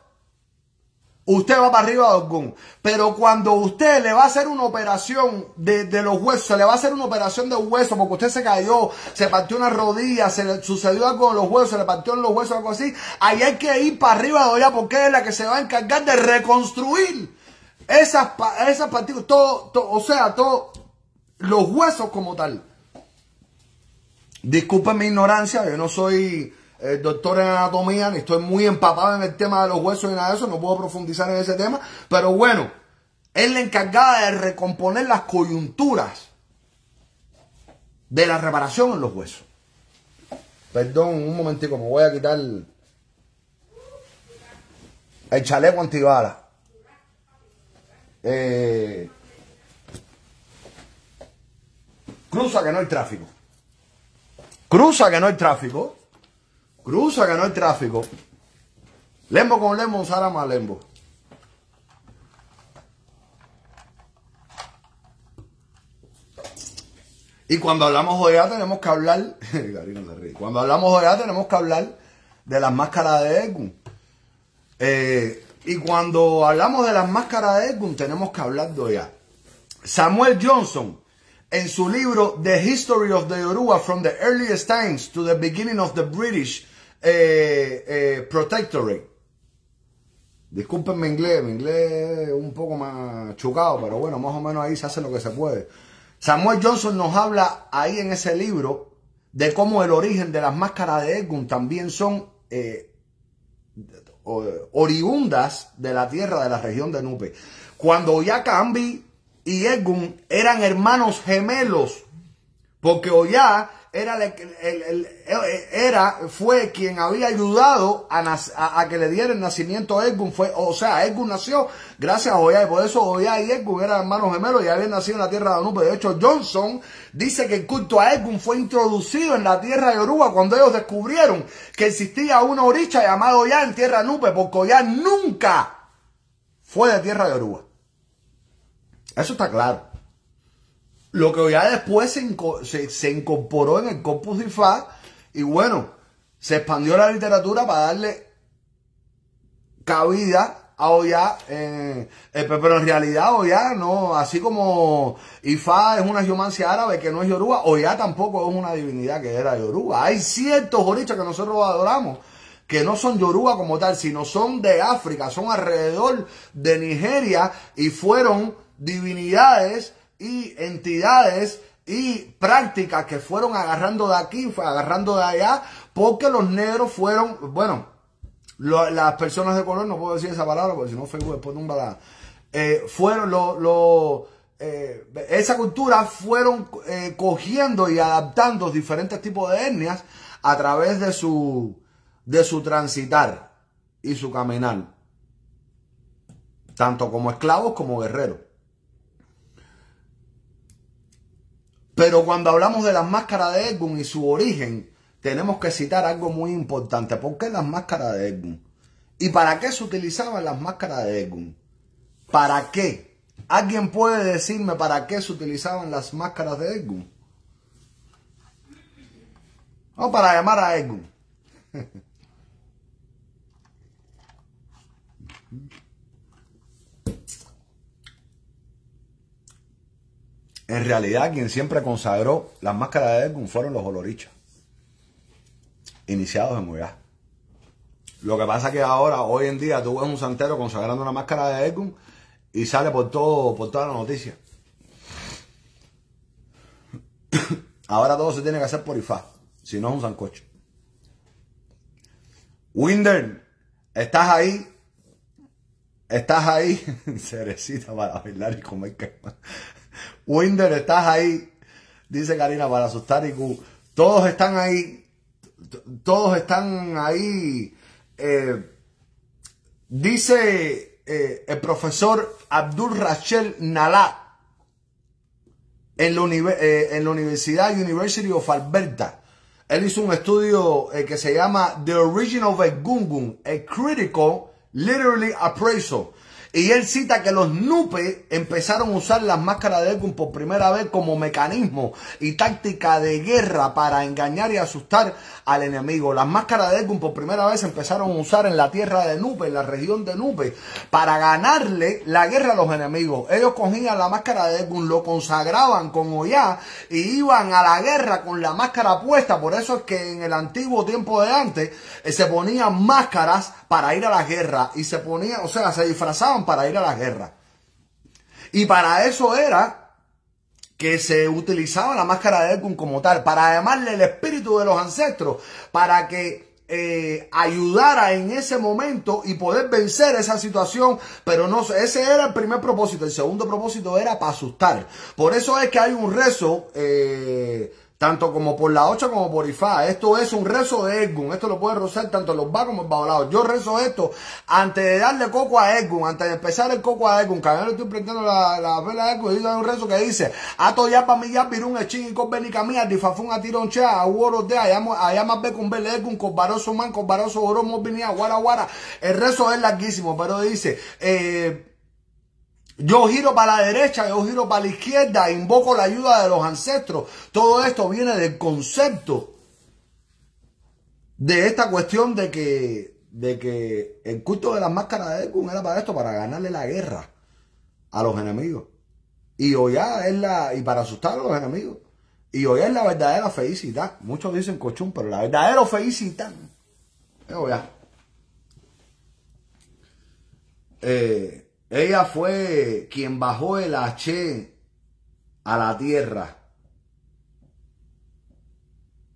usted va para arriba de algún. Pero cuando usted le va a hacer una operación de, los huesos, se le va a hacer una operación de hueso porque usted se cayó, se partió una rodilla, se le sucedió algo con los huesos, se le partió en los huesos, algo así, ahí hay que ir para arriba de porque es la que se va a encargar de reconstruir esas, esas partículas, todo, o sea, todos los huesos como tal. Disculpen mi ignorancia, yo no soy eh, doctor en anatomía, ni estoy muy empapado en el tema de los huesos y nada de eso, no puedo profundizar en ese tema, pero bueno, es la encargada de recomponer las coyunturas de la reparación en los huesos. Perdón, un momentico, me voy a quitar el, chaleco antibalas eh, cruza que no hay tráfico. Cruza que no hay tráfico. Cruza que no hay tráfico. Lembo con Lembo, Sara más Lembo. Y cuando hablamos de OEA tenemos que hablar, cuando hablamos de OEA tenemos que hablar de las máscaras de Edgun. Eh, y cuando hablamos de las máscaras de Edgun tenemos que hablar de OEA. Samuel Johnson en su libro The History of the Yoruba from the Earliest Times to the Beginning of the British eh, eh, Protectorate. Disculpen mi inglés, mi inglés un poco más chocado, pero bueno, más o menos ahí se hace lo que se puede. Samuel Johnson nos habla ahí en ese libro de cómo el origen de las máscaras de Egun también son eh, oriundas de la tierra de la región de Nupe. Cuando ya Ambi y Egun eran hermanos gemelos, porque Oya era, era, fue quien había ayudado a, que le diera el nacimiento a Egun Fue, o sea, Egun nació gracias a Oya y por eso Oya y Egun eran hermanos gemelos y habían nacido en la tierra de Nupe. De hecho, Johnson dice que el culto a Egun fue introducido en la tierra de Yoruba cuando ellos descubrieron que existía una oricha llamada Oya en tierra Nupe, porque Oya nunca fue de tierra de Yoruba. Eso está claro. Lo que ya después se, incorporó en el corpus de Ifá y bueno, se expandió la literatura para darle cabida a Oya, eh, eh, pero en realidad Oya no, así como Ifá es una geomancia árabe que no es Yoruba, Oya tampoco es una divinidad que era Yoruba. Hay ciertos orichas que nosotros adoramos que no son Yoruba como tal, sino son de África, son alrededor de Nigeria y fueron divinidades y entidades y prácticas que fueron agarrando de aquí, agarrando de allá, porque los negros fueron, bueno, las personas de color, no puedo decir esa palabra porque si no Facebook después de un balada, eh, fueron eh, esa cultura fueron eh, cogiendo y adaptando diferentes tipos de etnias a través de su, de su transitar y su caminar, tanto como esclavos como guerreros. Pero cuando hablamos de las máscaras de Egung y su origen, tenemos que citar algo muy importante. ¿Por qué las máscaras de Egung? ¿Y para qué se utilizaban las máscaras de Egung? ¿Para qué? ¿Alguien puede decirme para qué se utilizaban las máscaras de Egung? O para llamar a Egung? En realidad, quien siempre consagró las máscaras de Edgun fueron los olorichas, iniciados en Uyá. Lo que pasa que ahora, hoy en día, tú ves un santero consagrando una máscara de Edgun y sale por todo, por toda la noticia. Ahora todo se tiene que hacer por IFA, si no es un sancocho. Winder, estás ahí. Estás ahí. Cerecita para bailar y comer caimán. Winder, estás ahí. Dice Karina, para asustar y Todos están ahí. Todos están ahí. Eh, dice eh, el profesor Abdul Rachel Nalat eh, en la, Universidad University of Alberta. Él hizo un estudio que se llama The Origin of a Gungun, a Critical Literally Appraisal. Y él cita que los nupes empezaron a usar las máscaras de Elgin por primera vez como mecanismo y táctica de guerra para engañar y asustar al enemigo. Las máscaras de Elgin por primera vez empezaron a usar en la tierra de Nupe, en la región de Nupe, para ganarle la guerra a los enemigos. Ellos cogían la máscara de Elgin, lo consagraban con Oya y iban a la guerra con la máscara puesta. Por eso es que en el antiguo tiempo de antes eh, se ponían máscaras para ir a la guerra y se ponían, o sea, se disfrazaban para ir a la guerra. Y para eso era que se utilizaba la máscara de Ergun como tal, para llamarle el espíritu de los ancestros, para que eh, ayudara en ese momento y poder vencer esa situación, pero no, ese era el primer propósito, el segundo propósito era para asustar. Por eso es que hay un rezo eh, tanto como por la ocho como por Ifá. Esto es un rezo de Edgun. Esto lo puede rozar tanto en los bajos como en bajo Yo rezo esto antes de darle coco a Edgun, antes de empezar el coco a Edgun. Que le estoy prendiendo la, la vela de Edgun. Y un rezo que dice: Ato ya para mí ya un echin y corbenica mía, difafun a tironcha, a uoro de allá más ve con bel Edgun, con baroso man, con baroso oro, movinía, guara guara. El rezo es larguísimo, pero dice: eh, yo giro para la derecha, yo giro para la izquierda, invoco la ayuda de los ancestros. Todo esto viene del concepto de esta cuestión de que, de que el culto de las máscaras de Edgún era para esto, para ganarle la guerra a los enemigos. Y hoy es la, y para asustar a los enemigos. Y hoy es la verdadera felicidad. Muchos dicen cochón, pero la verdadera felicidad. Es eh, ella fue quien bajó el H a la tierra.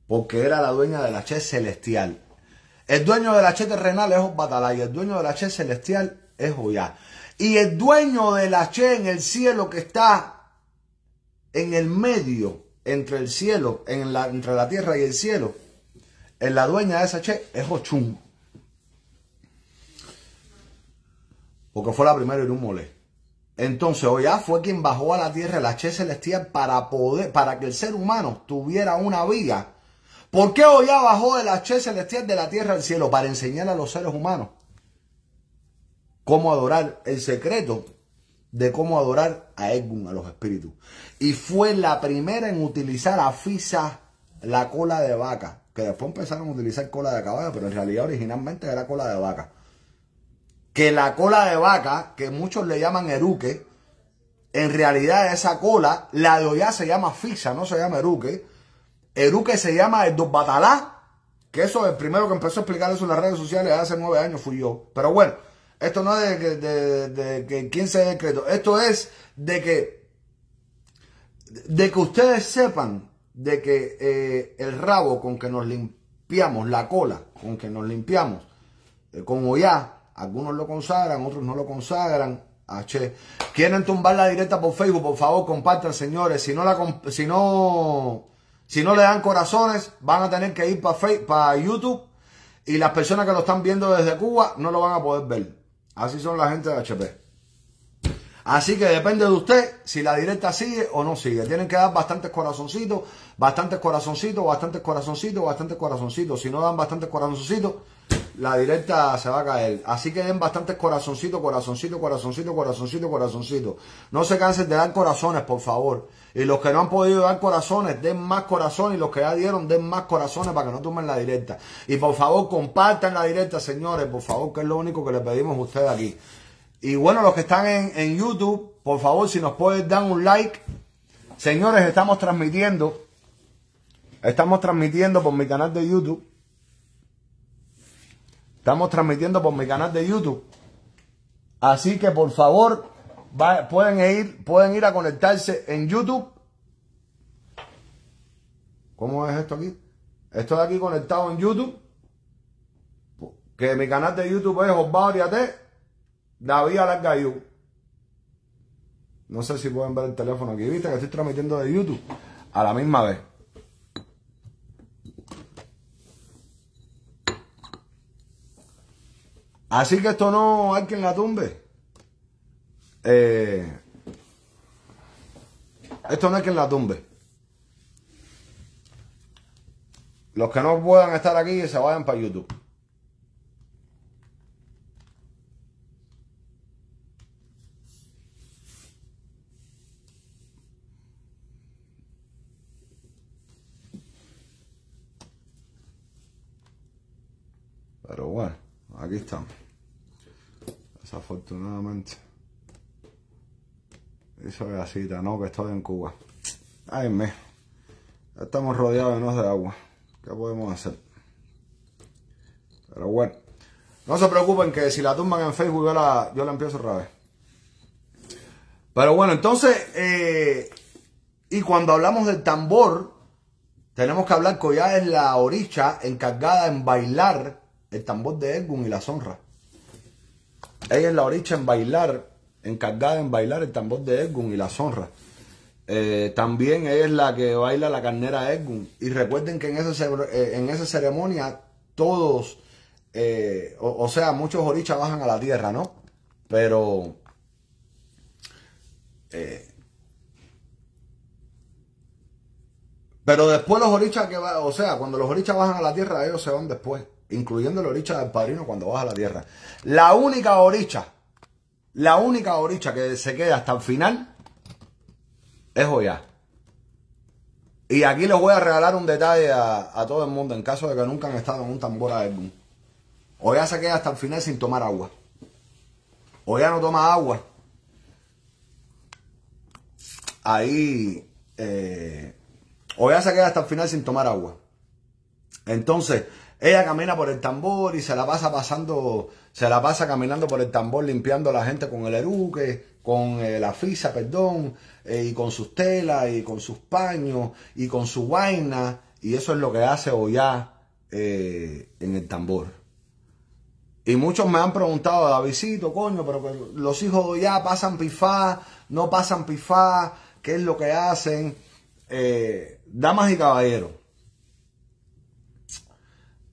Porque era la dueña del H celestial. El dueño del H terrenal es Osbatalá y el dueño del H celestial es Joyá. Y el dueño del H en el cielo que está en el medio, entre el cielo, la, entre la tierra y el cielo, en la dueña de ese H es Ochum. porque fue la primera en un Molé. Entonces Oya ah, fue quien bajó a la tierra la che celestial para poder, para que el ser humano tuviera una vida. ¿Por qué Oya bajó la Che celestial de la tierra al cielo? Para enseñar a los seres humanos cómo adorar el secreto de cómo adorar a Edgun, a los espíritus. Y fue la primera en utilizar a Fisa la cola de vaca, que después empezaron a utilizar cola de caballo, pero en realidad originalmente era cola de vaca que la cola de vaca, que muchos le llaman eruque, en realidad esa cola, la de ya se llama fixa, no se llama eruque. Eruque se llama el dos batalá, que eso el primero que empezó a explicar eso en las redes sociales hace nueve años fui yo. Pero bueno, esto no es de, de, de, que se decreto, esto es de que, de que ustedes sepan de que eh, el rabo con que nos limpiamos, la cola con que nos limpiamos, eh, con Ollá, algunos lo consagran, otros no lo consagran. H. Ah, Quieren tumbar la directa por Facebook, por favor, compartan, señores. Si no la si no si no le dan corazones, van a tener que ir para Facebook, para YouTube y las personas que lo están viendo desde Cuba no lo van a poder ver. Así son la gente de HP. Así que depende de usted si la directa sigue o no sigue. Tienen que dar bastantes corazoncitos, bastantes corazoncitos, bastantes corazoncitos, bastantes corazoncitos. Si no dan bastantes corazoncitos, la directa se va a caer. Así que den bastantes corazoncitos, corazoncito, corazoncito, corazoncito, corazoncito. No se cansen de dar corazones, por favor. Y los que no han podido dar corazones, den más corazones. Y los que ya dieron, den más corazones para que no tomen la directa. Y por favor, compartan la directa, señores. Por favor, que es lo único que les pedimos a ustedes aquí. Y bueno, los que están en, en YouTube, por favor, si nos pueden dar un like. Señores, estamos transmitiendo. Estamos transmitiendo por mi canal de YouTube. Estamos transmitiendo por mi canal de YouTube. Así que por favor, pueden, ir, pueden ir a conectarse en YouTube. ¿Cómo es esto aquí? Esto de aquí conectado en YouTube. Que mi canal de YouTube es Osvaldo Ariate, David Alargayú. No sé si pueden ver el teléfono aquí. Viste que estoy transmitiendo de YouTube a la misma vez. Así que esto no hay en la tumbe. Eh, esto no hay en la tumbe. Los que no puedan estar aquí, se vayan para YouTube. Pero bueno, aquí estamos desafortunadamente. la así, no, que estoy en Cuba. Ay, me. estamos rodeados de de agua. ¿Qué podemos hacer? Pero bueno. No se preocupen que si la tumban en Facebook yo la, yo la empiezo otra vez. Pero bueno, entonces, eh, y cuando hablamos del tambor, tenemos que hablar que ya es la oricha encargada en bailar el tambor de Edwin y la sonra. Ella es la oricha en bailar, encargada en bailar el tambor de Edgun y la sonra. Eh, también ella es la que baila la carnera Y recuerden que en, ese, eh, en esa ceremonia todos, eh, o, sea, muchos orichas bajan a la tierra, ¿no? Pero... pero después los orichas que o sea, cuando los orichas bajan a la tierra, ellos se van después incluyendo la oricha del padrino cuando baja a la tierra. La única oricha, la única oricha que se queda hasta el final es Oya Y aquí les voy a regalar un detalle a, todo el mundo en caso de que nunca han estado en un tambor álbum. ya se queda hasta el final sin tomar agua. ya no toma agua. Ahí. Eh, ya se queda hasta el final sin tomar agua. Entonces, ella camina por el tambor y se la pasa pasando, se la pasa caminando por el tambor limpiando a la gente con el eruque, con eh, la fisa, perdón, eh, y con sus telas, y con sus paños, y con su vaina. Y eso es lo que hace Ollá eh, en el tambor. Y muchos me han preguntado, Davidito, coño, pero los hijos ya pasan pifá, no pasan pifá, ¿qué es lo que hacen? damas y caballeros,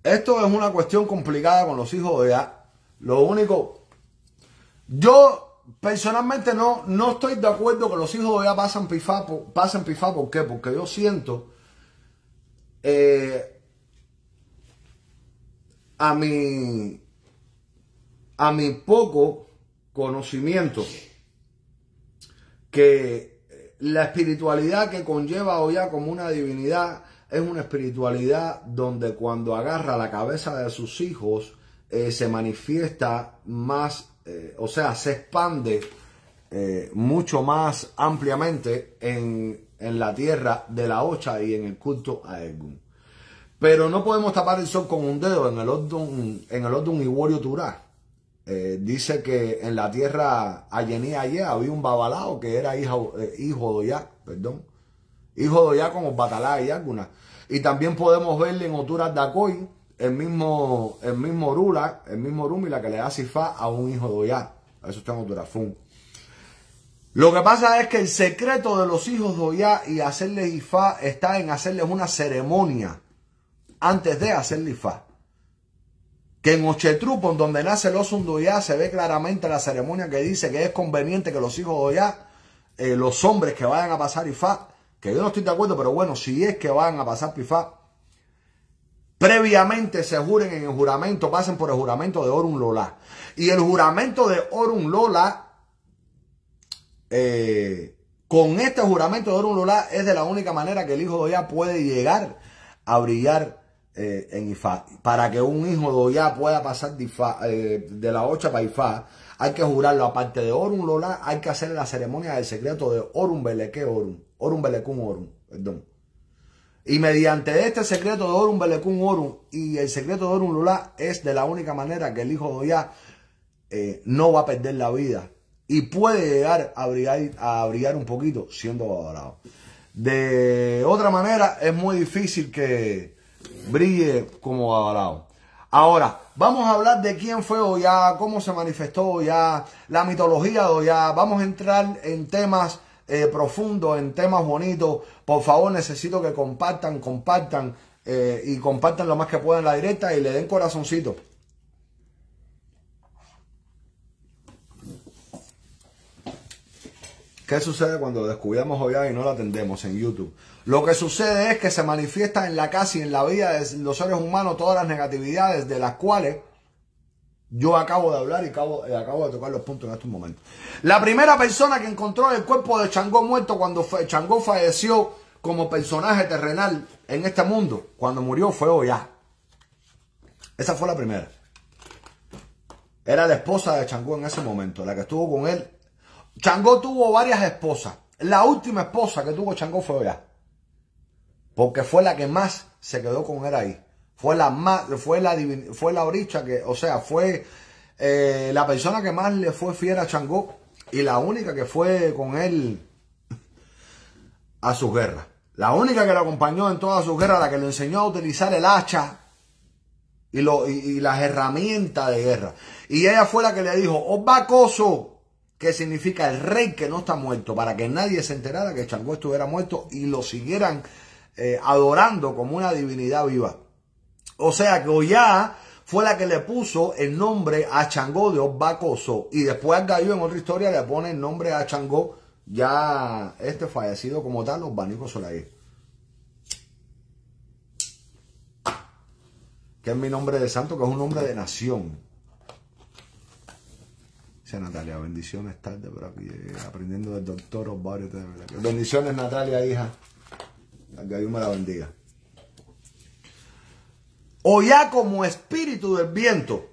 esto es una cuestión complicada con los hijos de A. Lo único, yo personalmente no, no estoy de acuerdo que los hijos de A pasen pifá, pasen pifá, ¿por qué? Porque yo siento eh, a mi a mi poco conocimiento que la espiritualidad que conlleva a como una divinidad es una espiritualidad donde cuando agarra la cabeza de sus hijos eh, se manifiesta más, eh, o sea, se expande eh, mucho más ampliamente en, la tierra de la Ocha y en el culto a egún Pero no podemos tapar el sol con un dedo en el otro en el Turá. dice que en la tierra Ayení allá había un babalao que era hijo, hijo de perdón, hijo de como Batalá y alguna. Y también podemos verle en Oturas Dacoy, el mismo, el mismo Rula, el mismo la que le da Ifá a un hijo de Eso está en Fun. Lo que pasa es que el secreto de los hijos de Oyá y hacerles ifá está en hacerles una ceremonia antes de hacerle ifá. Que en Ochetrupo, donde nace el Osun de se ve claramente la ceremonia que dice que es conveniente que los hijos de Oyá, eh, los hombres que vayan a pasar ifá, que yo no estoy de acuerdo, pero bueno, si es que van a pasar pifá, previamente se juren en el juramento, pasen por el juramento de Orun Lola. Y el juramento de Orun Lola, eh, con este juramento de Orun Lola, es de la única manera que el hijo de Oya puede llegar a brillar eh, en Ifá. Para que un hijo de Oya pueda pasar eh, de, la Ocha para Ifá, hay que jurarlo. Aparte de Orun Lola, hay que hacer la ceremonia del secreto de Orun Beleque Orun. Orum Belecum Orum, perdón. Y mediante este secreto de Orum Belecum Orum y el secreto de Orum Lula es de la única manera que el hijo de Oya eh, no va a perder la vida y puede llegar a brillar, un poquito siendo valorado. De otra manera, es muy difícil que brille como valorado. Ahora, vamos a hablar de quién fue Oya, cómo se manifestó Oya, la mitología de Oya. Vamos a entrar en temas eh, profundo en temas bonitos. Por favor, necesito que compartan, compartan eh, y compartan lo más que puedan la directa y le den corazoncito. ¿Qué sucede cuando descubrimos hoy y no la atendemos en YouTube? Lo que sucede es que se manifiesta en la casa y en la vida de los seres humanos todas las negatividades de las cuales yo acabo de hablar y eh, acabo, de tocar los puntos en estos momentos. La primera persona que encontró el cuerpo de Changó muerto cuando fue. Changó falleció como personaje terrenal en este mundo, cuando murió fue Oya. Esa fue la primera. Era la esposa de Changó en ese momento, la que estuvo con él. Changó tuvo varias esposas. La última esposa que tuvo Changó fue Oya. Porque fue la que más se quedó con él ahí. Fue la fue la, oricha que, o sea, fue eh, la persona que más le fue fiel a Changó y la única que fue con él a su guerra. La única que lo acompañó en todas sus guerras, la que le enseñó a utilizar el hacha y, y, las herramientas de guerra. Y ella fue la que le dijo, Obacoso, oh, que significa el rey que no está muerto, para que nadie se enterara que Changó estuviera muerto y lo siguieran eh, adorando como una divinidad viva. O sea que Oya fue la que le puso el nombre a Changó de Osbacoso. Y después al Gallo en otra historia le pone el nombre a Changó, ya este fallecido como tal, Osbanico Solaí. Que es mi nombre de santo, que es un nombre de nación. Dice Natalia, bendiciones tarde, pero aquí eh, aprendiendo del doctor Osvaldo. Bendiciones Natalia, hija. Al me la bendiga ya, como espíritu del viento.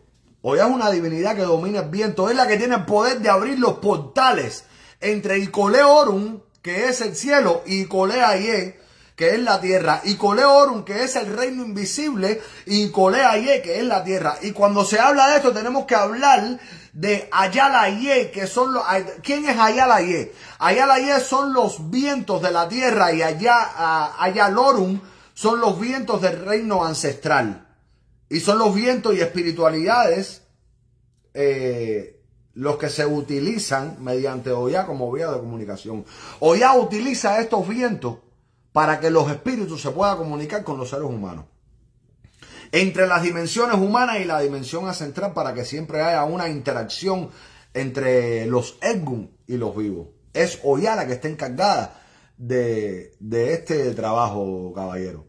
Oya es una divinidad que domina el viento. Es la que tiene el poder de abrir los portales entre el Coleorum, que es el cielo, y Ye, que es la tierra, y Coleorum, que es el reino invisible, y Coleaye, que es la tierra. Y cuando se habla de esto, tenemos que hablar de Ayalaye, que son los... ¿Quién es Ayalaye? Ayalaye son los vientos de la tierra y allá, ah, Ayalorum son los vientos del reino ancestral y son los vientos y espiritualidades eh, los que se utilizan mediante Oya como vía de comunicación. Oya utiliza estos vientos para que los espíritus se puedan comunicar con los seres humanos. Entre las dimensiones humanas y la dimensión ancestral para que siempre haya una interacción entre los Edgum y los vivos. Es Oya la que está encargada de este trabajo, caballero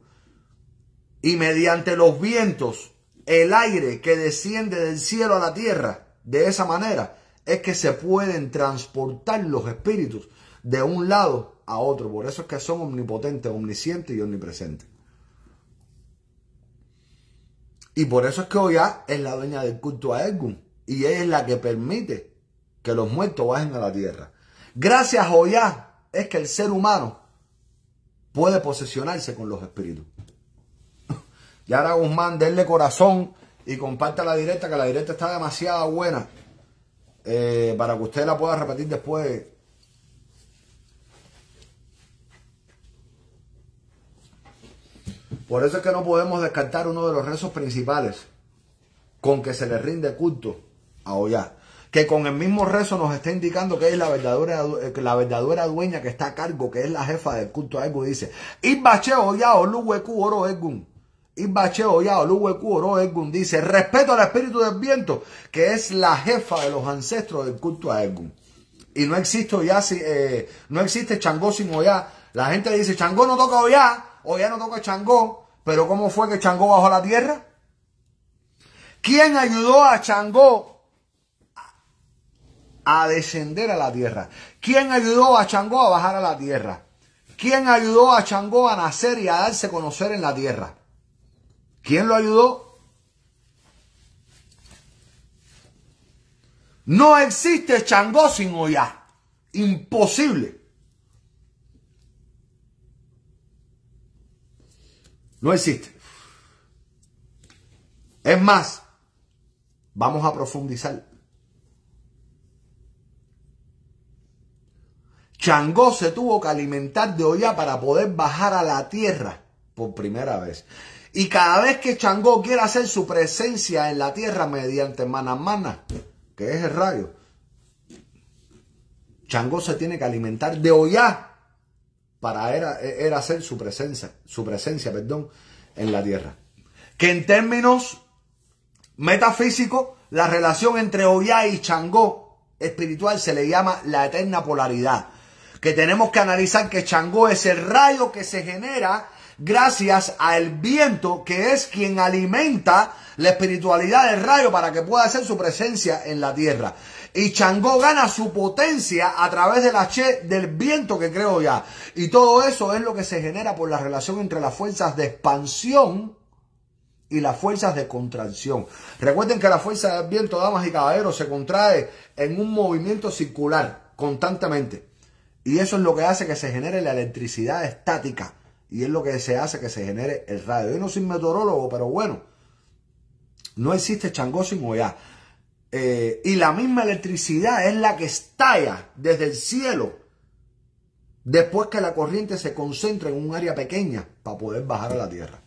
y mediante los vientos, el aire que desciende del cielo a la tierra, de esa manera es que se pueden transportar los espíritus de un lado a otro. Por eso es que son omnipotentes, omniscientes y omnipresentes. Y por eso es que Oya es la dueña del culto a Ergun. Y es la que permite que los muertos bajen a la tierra. Gracias a Oya es que el ser humano puede posesionarse con los espíritus. Y ahora Guzmán, denle corazón y comparta la directa, que la directa está demasiado buena eh, para que usted la pueda repetir después. Por eso es que no podemos descartar uno de los rezos principales con que se le rinde culto a Ollá. Que con el mismo rezo nos está indicando que es la verdadera, eh, la dueña que está a cargo, que es la jefa del culto a y Dice, Ibache Ollá Oluweku Oro Egun bacheo ya, Oro Ergun dice, respeto al espíritu del viento, que es la jefa de los ancestros del culto a Ergun. Y no existe ya, eh, no existe Changó sin Oya. La gente dice, Changó no toca Oya, Oya no toca Changó. Pero ¿cómo fue que Changó bajó la tierra? ¿Quién ayudó a Changó a descender a la tierra? ¿Quién ayudó a Changó a bajar a la tierra? ¿Quién ayudó a Changó a nacer y a darse a conocer en la tierra? ¿Quién lo ayudó? No existe Changó sin Oya. Imposible. No existe. Es más, vamos a profundizar. Changó se tuvo que alimentar de olla para poder bajar a la tierra por primera vez. Y cada vez que Changó quiera hacer su presencia en la tierra mediante manamana, que es el rayo, Changó se tiene que alimentar de Oya para era, hacer su presencia, su presencia, perdón, en la tierra. Que en términos metafísicos, la relación entre Oyá y Changó espiritual se le llama la eterna polaridad. Que tenemos que analizar que Changó es el rayo que se genera gracias al viento que es quien alimenta la espiritualidad del rayo para que pueda hacer su presencia en la tierra. Y Changó gana su potencia a través del che del viento que creo ya. Y todo eso es lo que se genera por la relación entre las fuerzas de expansión y las fuerzas de contracción. Recuerden que la fuerza del viento, damas y caballeros, se contrae en un movimiento circular constantemente. Y eso es lo que hace que se genere la electricidad estática y es lo que se hace que se genere el radio. Yo no soy meteorólogo, pero bueno, no existe changó sin oya. Eh, y la misma electricidad es la que estalla desde el cielo después que la corriente se concentra en un área pequeña para poder bajar a la tierra.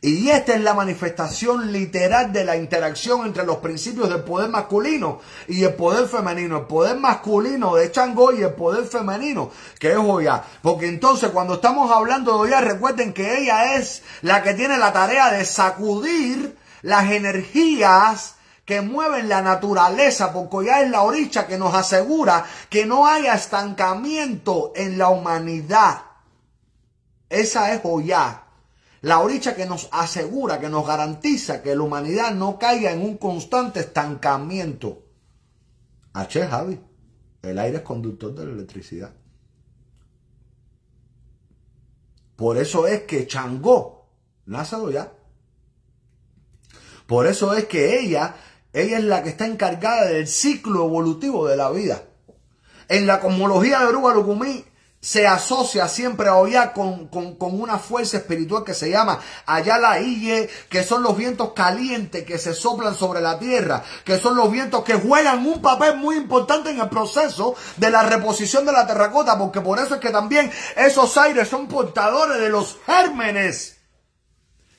Y esta es la manifestación literal de la interacción entre los principios del poder masculino y el poder femenino. El poder masculino de Chango y el poder femenino que es Oya. Porque entonces cuando estamos hablando de Oya, recuerden que ella es la que tiene la tarea de sacudir las energías que mueven la naturaleza, porque ya es la orilla que nos asegura que no haya estancamiento en la humanidad. Esa es Oya. La oricha que nos asegura, que nos garantiza que la humanidad no caiga en un constante estancamiento. H. Javi, el aire es conductor de la electricidad. Por eso es que Changó, Lázaro ya. Por eso es que ella, ella es la que está encargada del ciclo evolutivo de la vida. En la cosmología de Uruguay, Lucumí, se asocia siempre hoy con, con, con, una fuerza espiritual que se llama allá la Iye, que son los vientos calientes que se soplan sobre la tierra, que son los vientos que juegan un papel muy importante en el proceso de la reposición de la terracota, porque por eso es que también esos aires son portadores de los gérmenes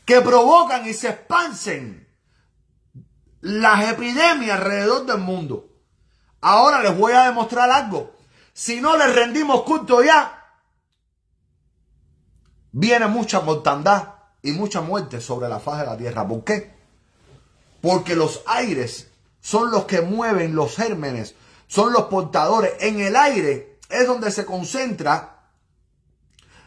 que provocan y se expansen las epidemias alrededor del mundo. Ahora les voy a demostrar algo si no le rendimos culto ya, viene mucha mortandad y mucha muerte sobre la faz de la tierra. ¿Por qué? Porque los aires son los que mueven los gérmenes, son los portadores. En el aire es donde se concentra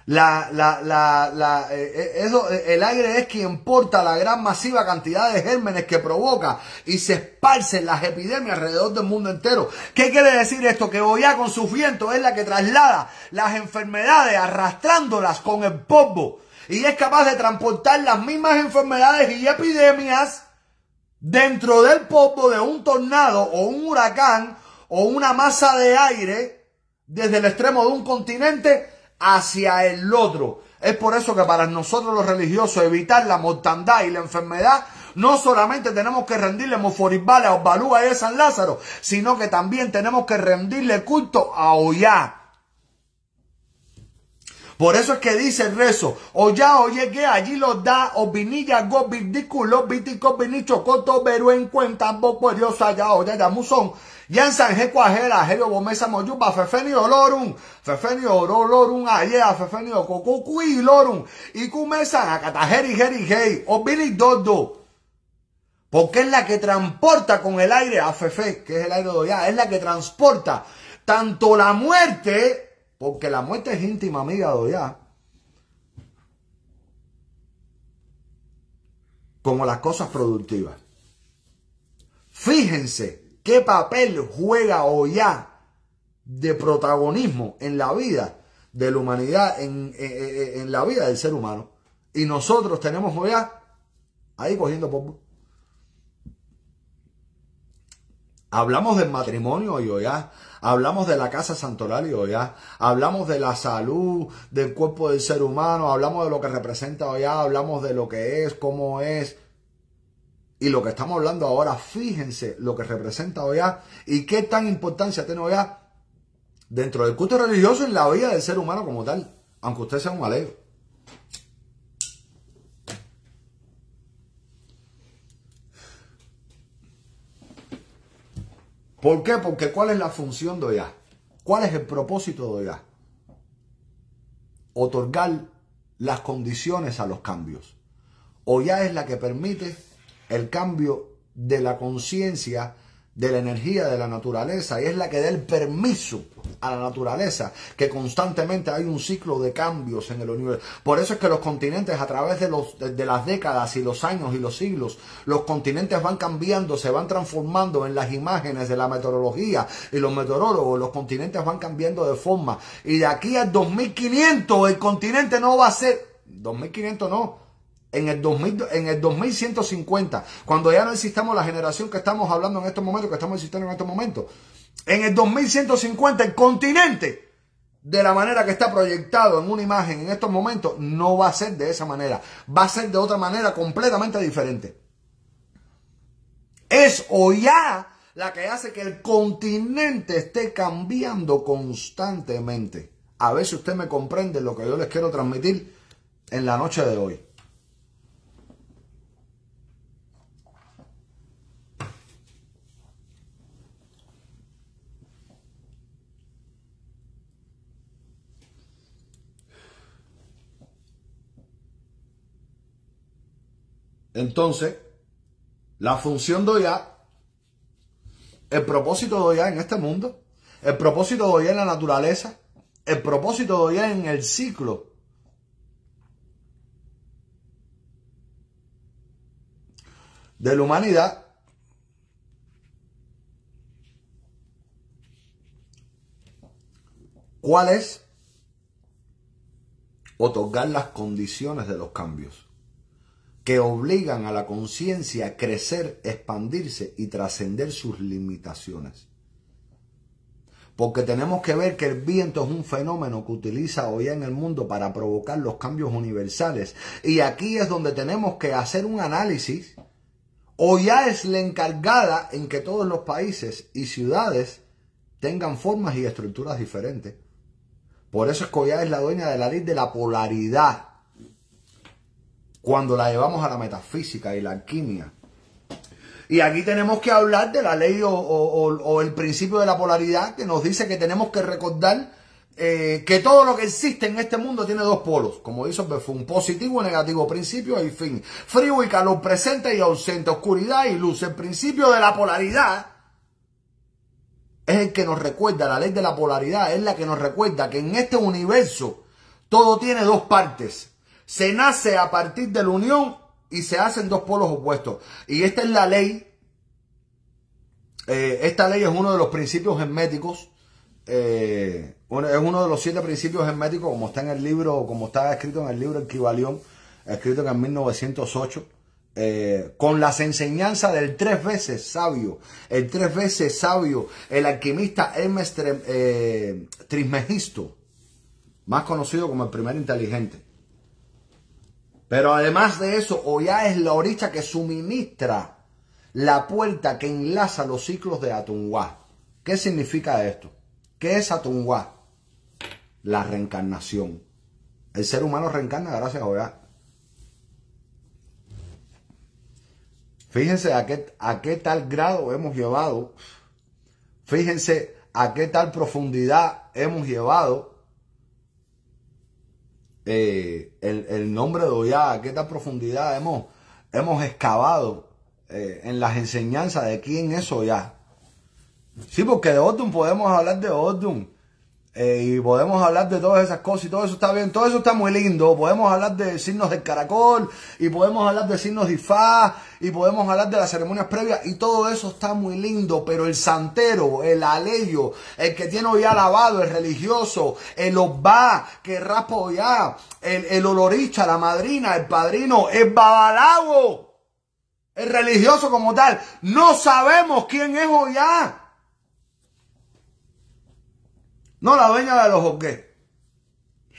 la, la, la, la eh, eh, eso, eh, el aire es quien porta la gran masiva cantidad de gérmenes que provoca y se esparcen las epidemias alrededor del mundo entero. ¿Qué quiere decir esto? Que Boyá con su viento es la que traslada las enfermedades arrastrándolas con el polvo y es capaz de transportar las mismas enfermedades y epidemias dentro del polvo de un tornado o un huracán o una masa de aire desde el extremo de un continente hacia el otro. Es por eso que para nosotros los religiosos evitar la mortandad y la enfermedad, no solamente tenemos que rendirle moforibale a Osvalúa y a San Lázaro, sino que también tenemos que rendirle culto a Oyá. Por eso es que dice el rezo, Oyá, oye que allí los da, vinilla go, vitico, vitico, vinicho, coto, en cuenta, boco, pues, allá, oye, ya, Yan San Jecuajera, Bomesa Moyuba, Fefenio Lorum, Fefenio Lorum Ayea, Fefenio Coco, Lorum, y a Acatajeri, Jery hey, o Billy Dodo. Porque es la que transporta con el aire a Fefe, que es el aire de ya, es la que transporta tanto la muerte, porque la muerte es íntima amiga de ya. como las cosas productivas. Fíjense ¿Qué papel juega Oya de protagonismo en la vida de la humanidad, en, la vida del ser humano? Y nosotros tenemos Oya ahí cogiendo Hablamos del matrimonio y Hablamos de la casa santoral y Hablamos de la salud, del cuerpo del ser humano. Hablamos de lo que representa Oya, Hablamos de lo que es, cómo es. Y lo que estamos hablando ahora, fíjense lo que representa OEA y qué tan importancia tiene OEA dentro del culto religioso en la vida del ser humano como tal, aunque usted sea un alegro. ¿Por qué? Porque ¿cuál es la función de OEA? ¿Cuál es el propósito de OEA? Otorgar las condiciones a los cambios. ya es la que permite el cambio de la conciencia, de la energía de la naturaleza y es la que da el permiso a la naturaleza que constantemente hay un ciclo de cambios en el universo. Por eso es que los continentes a través de, los, de, las décadas y los años y los siglos, los continentes van cambiando, se van transformando en las imágenes de la meteorología y los meteorólogos, los continentes van cambiando de forma y de aquí al 2500 el continente no va a ser 2500 no, en el, 2000, en el 2150, cuando ya no existamos la generación que estamos hablando en estos momentos, que estamos existiendo en estos momentos, en el 2150 el continente, de la manera que está proyectado en una imagen en estos momentos, no va a ser de esa manera, va a ser de otra manera completamente diferente. Es hoy ya la que hace que el continente esté cambiando constantemente. A ver si usted me comprende lo que yo les quiero transmitir en la noche de hoy. Entonces, la función de el propósito de en este mundo, el propósito de en la naturaleza, el propósito de en el ciclo. de la humanidad ¿Cuál es? Otorgar las condiciones de los cambios que obligan a la conciencia a crecer, expandirse y trascender sus limitaciones. Porque tenemos que ver que el viento es un fenómeno que utiliza hoy en el mundo para provocar los cambios universales. Y aquí es donde tenemos que hacer un análisis. O ya es la encargada en que todos los países y ciudades tengan formas y estructuras diferentes. Por eso es que es la dueña de la ley de la polaridad cuando la llevamos a la metafísica y la alquimia. Y aquí tenemos que hablar de la ley o, el principio de la polaridad que nos dice que tenemos que recordar eh, que todo lo que existe en este mundo tiene dos polos, como dice un positivo y negativo, principio y fin, frío y calor, presente y ausente, oscuridad y luz. El principio de la polaridad es el que nos recuerda, la ley de la polaridad es la que nos recuerda que en este universo todo tiene dos partes, se nace a partir de la unión y se hacen dos polos opuestos. Y esta es la ley. Eh, esta ley es uno de los principios herméticos. Eh, es uno de los siete principios herméticos, como está en el libro, como está escrito en el libro Equivalión, escrito en 1908. Eh, con las enseñanzas del tres veces sabio, el tres veces sabio, el alquimista Hermes Trismegisto, más conocido como el primer inteligente. Pero además de eso, Oya es la orilla que suministra la puerta que enlaza los ciclos de Atunguá. ¿Qué significa esto? ¿Qué es Atunguá? La reencarnación. El ser humano reencarna gracias a Oya. Fíjense a qué, a qué tal grado hemos llevado. Fíjense a qué tal profundidad hemos llevado eh, el, nombre de Oya qué tan profundidad hemos, hemos excavado eh, en las enseñanzas de quién es Oya Sí, porque de Otum podemos hablar de Otum eh, y podemos hablar de todas esas cosas y todo eso está bien, todo eso está muy lindo. Podemos hablar de signos del caracol y podemos hablar de signos de Ifá y podemos hablar de las ceremonias previas y todo eso está muy lindo, pero el santero, el aleyo, el que tiene hoy alabado, el religioso, el obá que raspa ya el, el oloricha, la madrina, el padrino, el babalago, el religioso como tal. No sabemos quién es hoy no, la dueña de los Jorge.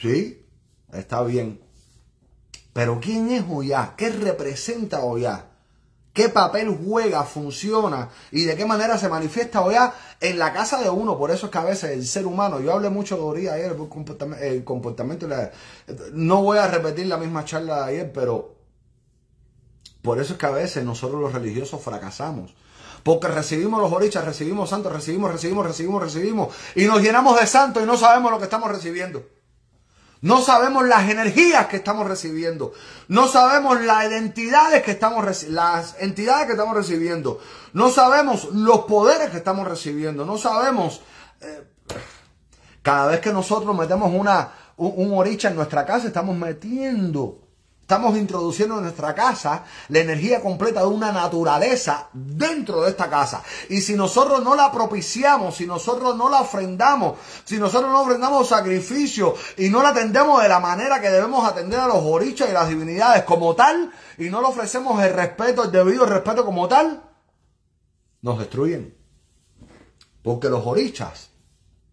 Sí, está bien. Pero ¿quién es Oya? ¿Qué representa Oya? ¿Qué papel juega, funciona y de qué manera se manifiesta Oya en la casa de uno? Por eso es que a veces el ser humano, yo hablé mucho de Oya ayer, el comportamiento, el comportamiento no voy a repetir la misma charla de ayer, pero por eso es que a veces nosotros los religiosos fracasamos porque recibimos los orichas, recibimos santos, recibimos, recibimos, recibimos, recibimos. Y nos llenamos de santos y no sabemos lo que estamos recibiendo. No sabemos las energías que estamos recibiendo. No sabemos las identidades que estamos las entidades que estamos recibiendo. No sabemos los poderes que estamos recibiendo. No sabemos. Eh, cada vez que nosotros metemos una, un, un oricha en nuestra casa, estamos metiendo Estamos introduciendo en nuestra casa la energía completa de una naturaleza dentro de esta casa. Y si nosotros no la propiciamos, si nosotros no la ofrendamos, si nosotros no ofrendamos sacrificio y no la atendemos de la manera que debemos atender a los orichas y las divinidades como tal, y no le ofrecemos el respeto, el debido respeto como tal, nos destruyen. Porque los orichas,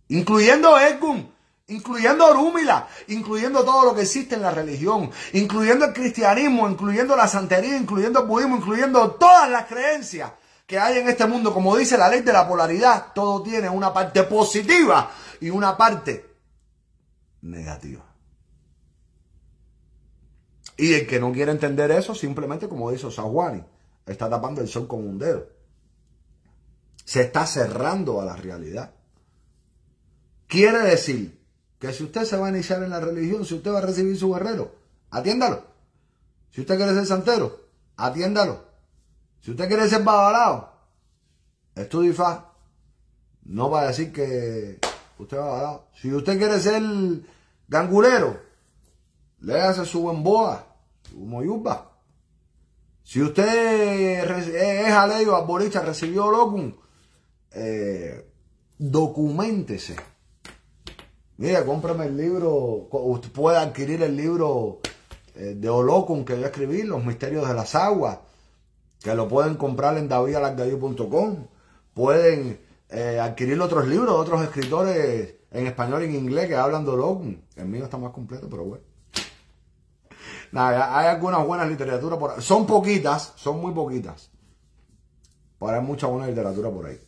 incluyendo Edgum, incluyendo Orúmila, incluyendo todo lo que existe en la religión, incluyendo el cristianismo, incluyendo la santería, incluyendo el budismo, incluyendo todas las creencias que hay en este mundo. Como dice la ley de la polaridad, todo tiene una parte positiva y una parte negativa. Y el que no quiere entender eso, simplemente como dice Juan, está tapando el sol con un dedo. Se está cerrando a la realidad. Quiere decir que si usted se va a iniciar en la religión, si usted va a recibir su guerrero, atiéndalo. Si usted quiere ser santero, atiéndalo. Si usted quiere ser babalao, y fa. No va a decir que usted va babalado. Si usted quiere ser gangulero, le hace su buen boa, su moyuba. Si usted es aleyo, arborista, recibió locum, eh, documentese Mira, cómprame el libro, usted puede adquirir el libro eh, de Olocum que yo escribí, Los Misterios de las Aguas, que lo pueden comprar en davidalagdayu.com. Pueden eh, adquirir otros libros de otros escritores en español y en inglés que hablan de Olocum. El mío está más completo, pero bueno. hay algunas buenas literaturas por Son poquitas, son muy poquitas. Pero hay mucha buena literatura por ahí.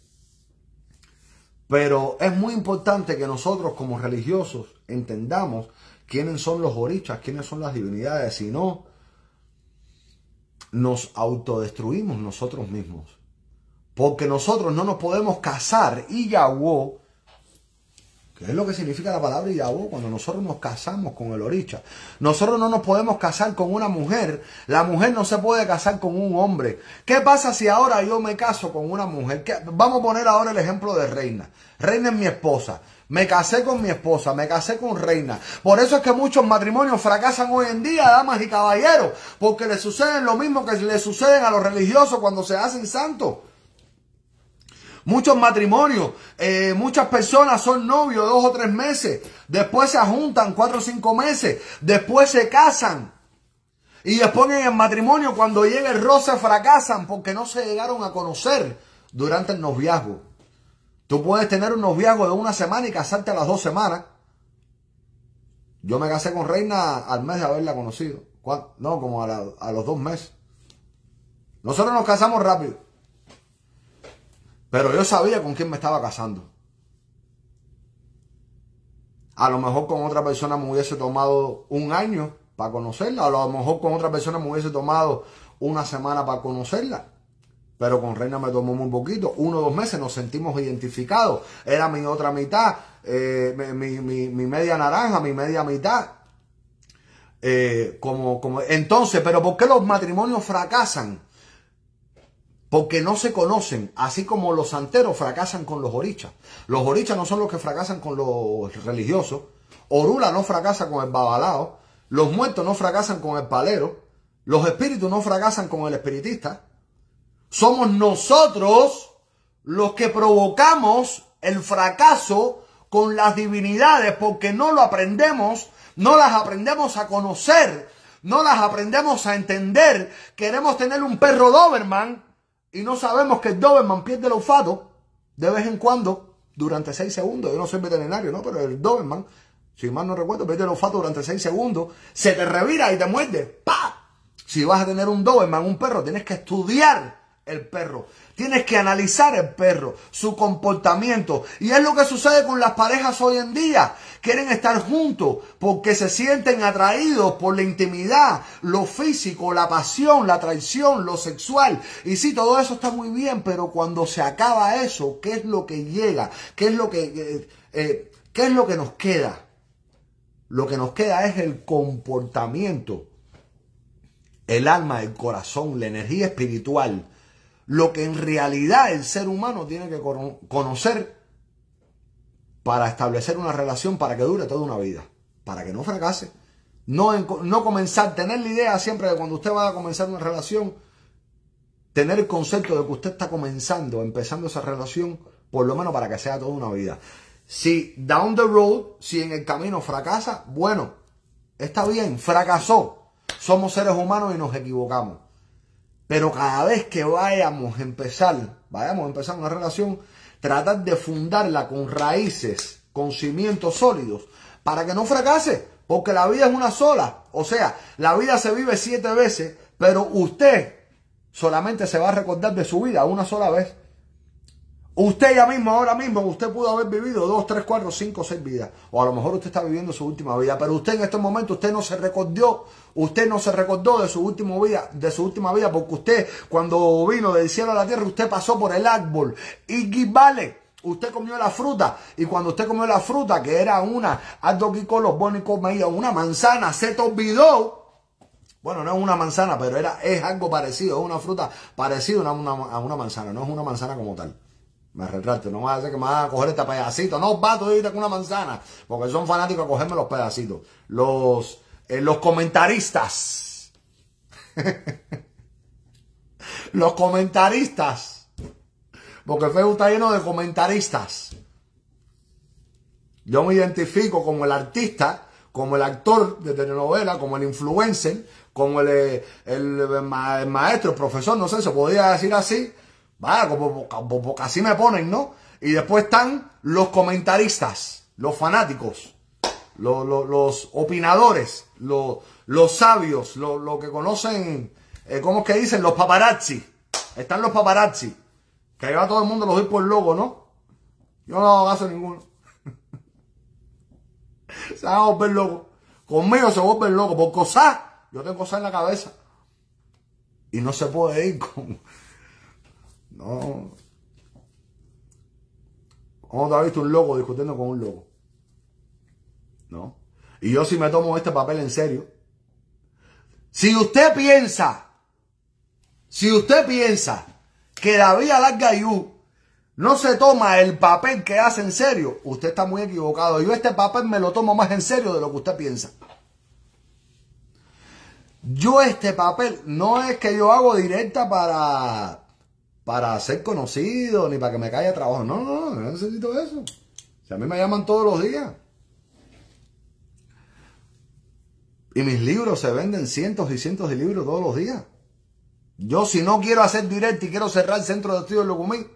Pero es muy importante que nosotros como religiosos entendamos quiénes son los orichas, quiénes son las divinidades, si no, nos autodestruimos nosotros mismos. Porque nosotros no nos podemos casar y Yahweh es lo que significa la palabra Yahweh cuando nosotros nos casamos con el oricha. Nosotros no nos podemos casar con una mujer, la mujer no se puede casar con un hombre. ¿Qué pasa si ahora yo me caso con una mujer? Vamos a poner ahora el ejemplo de Reina. Reina es mi esposa. Me casé con mi esposa, me casé con reina. Por eso es que muchos matrimonios fracasan hoy en día, damas y caballeros, porque les suceden lo mismo que le suceden a los religiosos cuando se hacen santos muchos matrimonios, eh, muchas personas son novios dos o tres meses, después se juntan cuatro o cinco meses, después se casan. Y después en el matrimonio, cuando llega el roce, fracasan porque no se llegaron a conocer durante el noviazgo. Tú puedes tener un noviazgo de una semana y casarte a las dos semanas. Yo me casé con Reina al mes de haberla conocido. No, como a los dos meses. Nosotros nos casamos rápido. Pero yo sabía con quién me estaba casando. A lo mejor con otra persona me hubiese tomado un año para conocerla. A lo mejor con otra persona me hubiese tomado una semana para conocerla. Pero con Reina me tomó muy poquito. Uno o dos meses nos sentimos identificados. Era mi otra mitad, eh, mi, media naranja, mi media mitad. Eh, como, como, entonces, pero ¿por qué los matrimonios fracasan? porque no se conocen, así como los santeros fracasan con los orichas. Los orichas no son los que fracasan con los religiosos. Orula no fracasa con el babalao. Los muertos no fracasan con el palero. Los espíritus no fracasan con el espiritista. Somos nosotros los que provocamos el fracaso con las divinidades porque no lo aprendemos, no las aprendemos a conocer, no las aprendemos a entender. Queremos tener un perro Doberman y no sabemos que el Doberman pierde el olfato de vez en cuando durante seis segundos. Yo no soy veterinario, ¿no? Pero el Doberman, si mal no recuerdo, pierde el olfato durante seis segundos. Se te revira y te muerde. ¡Pa! Si vas a tener un Doberman, un perro, tienes que estudiar el perro. Tienes que analizar el perro, su comportamiento. Y es lo que sucede con las parejas hoy en día. Quieren estar juntos porque se sienten atraídos por la intimidad, lo físico, la pasión, la traición, lo sexual. Y sí, todo eso está muy bien, pero cuando se acaba eso, ¿qué es lo que llega? ¿Qué es lo que, eh, eh, ¿qué es lo que nos queda? Lo que nos queda es el comportamiento, el alma, el corazón, la energía espiritual lo que en realidad el ser humano tiene que conocer para establecer una relación para que dure toda una vida, para que no fracase. No, comenzar, tener la idea siempre de cuando usted va a comenzar una relación, tener el concepto de que usted está comenzando, empezando esa relación, por lo menos para que sea toda una vida. Si down the road, si en el camino fracasa, bueno, está bien, fracasó. Somos seres humanos y nos equivocamos. Pero cada vez que vayamos a empezar, vayamos a empezar una relación, tratar de fundarla con raíces, con cimientos sólidos, para que no fracase, porque la vida es una sola. O sea, la vida se vive siete veces, pero usted solamente se va a recordar de su vida una sola vez. Usted ya mismo, ahora mismo, usted pudo haber vivido dos, tres, 4, cinco, 6 vidas. O a lo mejor usted está viviendo su última vida. Pero usted en este momento, usted no se recordó, usted no se recordó de su última vida, de su última vida, porque usted, cuando vino del cielo a la tierra, usted pasó por el árbol. Y vale. Usted comió la fruta y cuando usted comió la fruta, que era una, y me una manzana, se te olvidó bueno, no es una manzana, pero era, es algo parecido, es una fruta parecida a una manzana, no es una manzana como tal. Me retracto, no vas a hacer que me van a coger este pedacito. No va todavía con una manzana, porque son fanáticos a cogerme los pedacitos. Los, eh, los comentaristas. los comentaristas. Porque Facebook está lleno de comentaristas. Yo me identifico como el artista, como el actor de telenovela, como el influencer, como el, eh, eh, el maestro, el profesor, no sé, se podría decir así Vaya, como, como, así me ponen, ¿no? Y después están los comentaristas, los fanáticos, los, opinadores, los, los sabios, los, que conocen, eh, ¿cómo es que dicen? Los paparazzi. Están los paparazzi. Que ahí va todo el mundo, los doy por loco, ¿no? Yo no hago caso ninguno. se van a volver locos. Conmigo se vuelven locos. Por cosas, yo tengo cosas en la cabeza. Y no se puede ir con ¿Cómo te visto un loco discutiendo con un loco? No. Y yo sí me tomo este papel en serio. Si usted piensa, si usted piensa que David Alargayú no se toma el papel que hace en serio, usted está muy equivocado. Yo este papel me lo tomo más en serio de lo que usted piensa. Yo este papel no es que yo hago directa para para ser conocido ni para que me caiga trabajo. No, no, no, necesito eso. Si a mí me llaman todos los días. Y mis libros se venden cientos y cientos de libros todos los días. Yo si no quiero hacer directo y quiero cerrar el centro de estudio de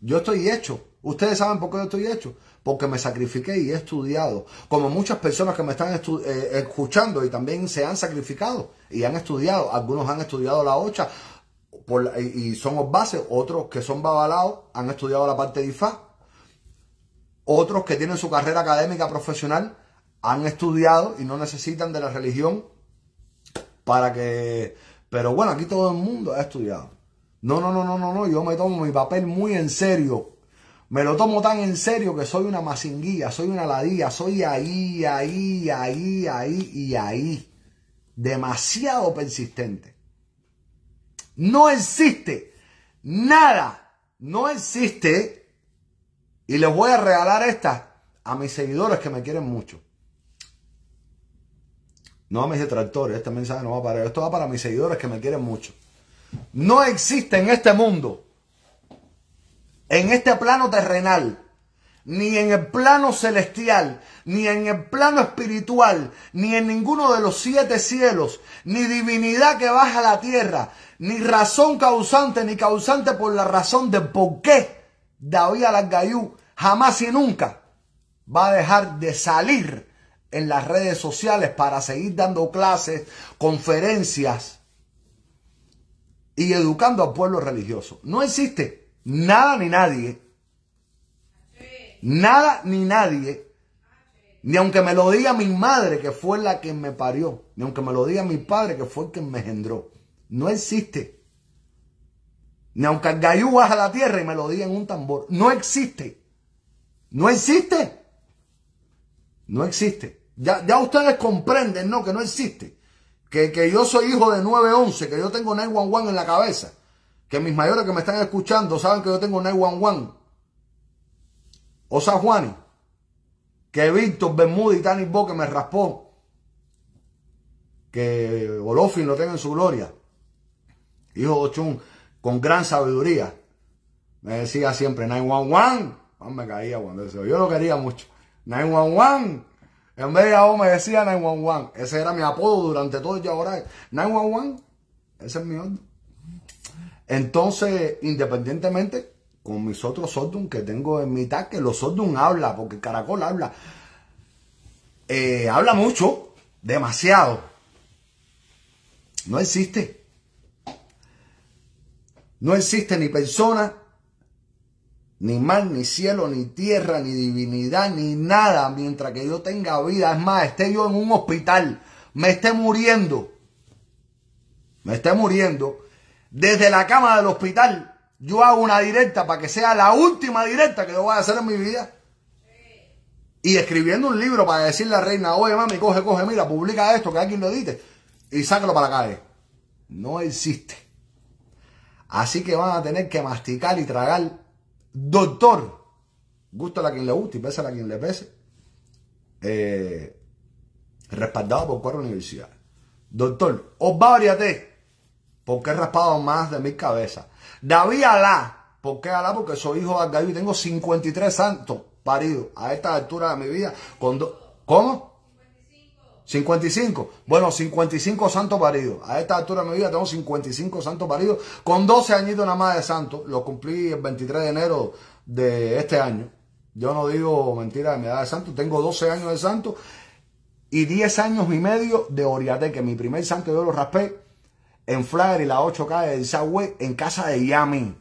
yo estoy hecho. Ustedes saben por qué yo estoy hecho. Porque me sacrifiqué y he estudiado. Como muchas personas que me están eh, escuchando y también se han sacrificado y han estudiado. Algunos han estudiado la OCHA, y son los bases, otros que son babalados, han estudiado la parte de IFA, otros que tienen su carrera académica profesional, han estudiado y no necesitan de la religión para que... Pero bueno, aquí todo el mundo ha estudiado. No, no, no, no, no, no, yo me tomo mi papel muy en serio. Me lo tomo tan en serio que soy una masinguía, soy una ladía soy ahí, ahí, ahí, ahí y ahí. Demasiado persistente. No existe nada, no existe. Y les voy a regalar esta a mis seguidores que me quieren mucho. No a mis detractores, este mensaje no va para ellos. Esto va para mis seguidores que me quieren mucho. No existe en este mundo, en este plano terrenal, ni en el plano celestial, ni en el plano espiritual, ni en ninguno de los siete cielos, ni divinidad que baja a la tierra, ni razón causante, ni causante por la razón de por qué David Alagayú jamás y nunca va a dejar de salir en las redes sociales para seguir dando clases, conferencias y educando al pueblo religioso. No existe nada ni nadie. Nada ni nadie. Ni aunque me lo diga mi madre, que fue la que me parió. Ni aunque me lo diga mi padre, que fue el que me engendró. No existe. Ni aunque el gallú baja la tierra y me lo diga en un tambor. No existe. No existe. No existe. Ya, ya ustedes comprenden, ¿no? Que no existe. Que, yo soy hijo de once, que yo tengo 911 en la cabeza. Que mis mayores que me están escuchando saben que yo tengo 911. O San Juani. Que Víctor Bermúdez y Tani Bo que me raspó. Que Olofin lo tenga en su gloria Hijo de Ochun, con gran sabiduría, me decía siempre 911. Me caía cuando eso. Yo lo quería mucho. 911. En vez de me decía 911. Ese era mi apodo durante todo el ahora 911. Ese es mi orden. Entonces, independientemente con mis otros sordos que tengo en mi que los sordos habla, porque caracol habla. Eh, habla mucho, demasiado. No existe. No existe ni persona, ni mar, ni cielo, ni tierra, ni divinidad, ni nada mientras que yo tenga vida. Es más, esté yo en un hospital, me esté muriendo, me esté muriendo, desde la cama del hospital, yo hago una directa para que sea la última directa que yo voy a hacer en mi vida. Y escribiendo un libro para decirle a la reina, oye mami, coge, coge, mira, publica esto, que alguien lo edite y sácalo para la calle. No existe. Así que van a tener que masticar y tragar. Doctor, gusta a quien le guste y pese a quien le pese. Eh, respaldado por cuatro universidades. Doctor, Osbábriate, porque he raspado más de mil cabezas. David Alá, porque Alá, porque soy hijo de Algaí y tengo 53 santos paridos a esta altura de mi vida. Con ¿Cómo? 55. Bueno, 55 santos paridos. A esta altura de mi vida tengo 55 santos paridos. Con 12 añitos nada más de santo. Lo cumplí el 23 de enero de este año. Yo no digo mentira de mi edad de santo. Tengo 12 años de santo y 10 años y medio de Oriate, que mi primer santo yo lo raspé en Flyer y la 8K de Subway en casa de Yami.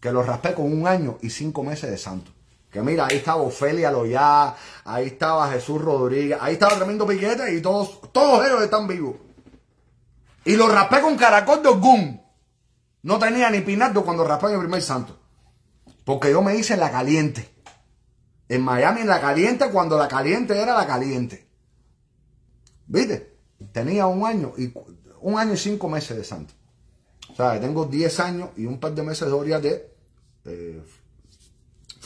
Que lo raspé con un año y cinco meses de santo. Que mira, ahí estaba Ofelia Loyá, ahí estaba Jesús Rodríguez, ahí estaba Tremendo Piquete y todos, todos ellos están vivos. Y lo raspé con caracol de Ogún. No tenía ni pinardo cuando raspé en el primer santo. Porque yo me hice en la caliente. En Miami en la caliente cuando la caliente era la caliente. ¿Viste? Tenía un año y un año y cinco meses de santo. O sea, tengo 10 años y un par de meses de oria de eh,